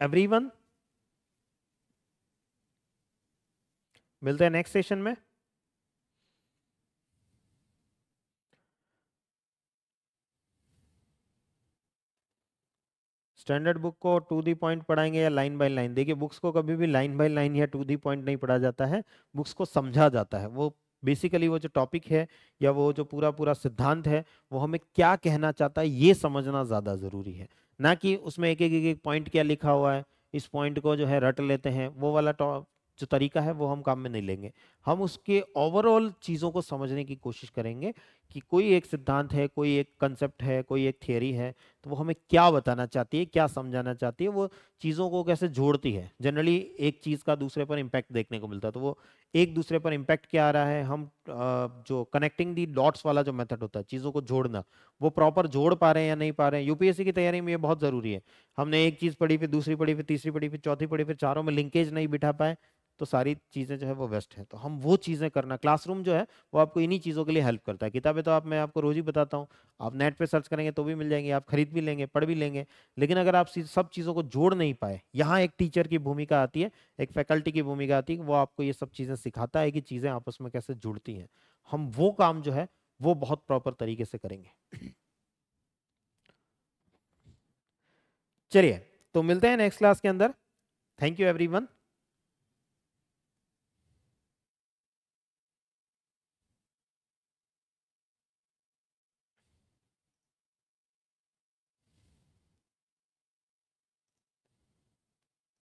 एवरी मिलते हैं नेक्स्ट सेशन में स्टैंडर्ड बुक को टू दी पॉइंट पढ़ाएंगे या लाइन बाय लाइन देखिए बुक्स को कभी भी लाइन बाय लाइन या टू दी पॉइंट नहीं पढ़ा जाता है बुक्स को समझा जाता है वो बेसिकली वो जो टॉपिक है या वो जो पूरा पूरा सिद्धांत है वो हमें क्या कहना चाहता है ये समझना ज़्यादा ज़रूरी है ना कि उसमें एक एक एक पॉइंट क्या लिखा हुआ है इस पॉइंट को जो है रट लेते हैं वो वाला जो तरीका है वो हम काम में नहीं लेंगे हम उसके ओवरऑल चीज़ों को समझने की कोशिश करेंगे कि कोई एक सिद्धांत है कोई एक कंसेप्ट है कोई एक थियोरी है तो वो हमें क्या बताना चाहती है क्या समझाना चाहती है वो चीज़ों को कैसे जोड़ती है जनरली एक चीज़ का दूसरे पर इम्पैक्ट देखने को मिलता है तो वो एक दूसरे पर इम्पैक्ट क्या आ रहा है हम जो कनेक्टिंग दी डॉट्स वाला जो मेथड होता है चीज़ों को जोड़ना वो प्रॉपर जोड़ पा रहे हैं या नहीं पा रहे हैं यूपीएससी की तैयारी में ये बहुत ज़रूरी है हमने एक चीज़ पढ़ी फिर दूसरी पढ़ी फिर तीसरी पढ़ी फिर चौथी पढ़ी फिर चारों में लिंकेज नहीं बिठा पाए तो सारी चीज़ें जो है वो वेस्ट हैं तो हम वो चीज़ें करना क्लासरूम जो है वो आपको इन्हीं चीज़ों के लिए हेल्प करता है किताबें तो आप मैं आपको रोज़ ही बताता हूँ आप नेट पे सर्च करेंगे तो भी मिल जाएंगे आप खरीद भी लेंगे पढ़ भी लेंगे लेकिन अगर आप सब चीज़ों को जोड़ नहीं पाए यहाँ एक टीचर की भूमिका आती है एक फैकल्टी की भूमिका आती है वो आपको ये सब चीज़ें सिखाता है कि चीज़ें आपस में कैसे जुड़ती हैं हम वो काम जो है वो बहुत प्रॉपर तरीके से करेंगे चलिए तो मिलते हैं नेक्स्ट क्लास के अंदर थैंक यू एवरी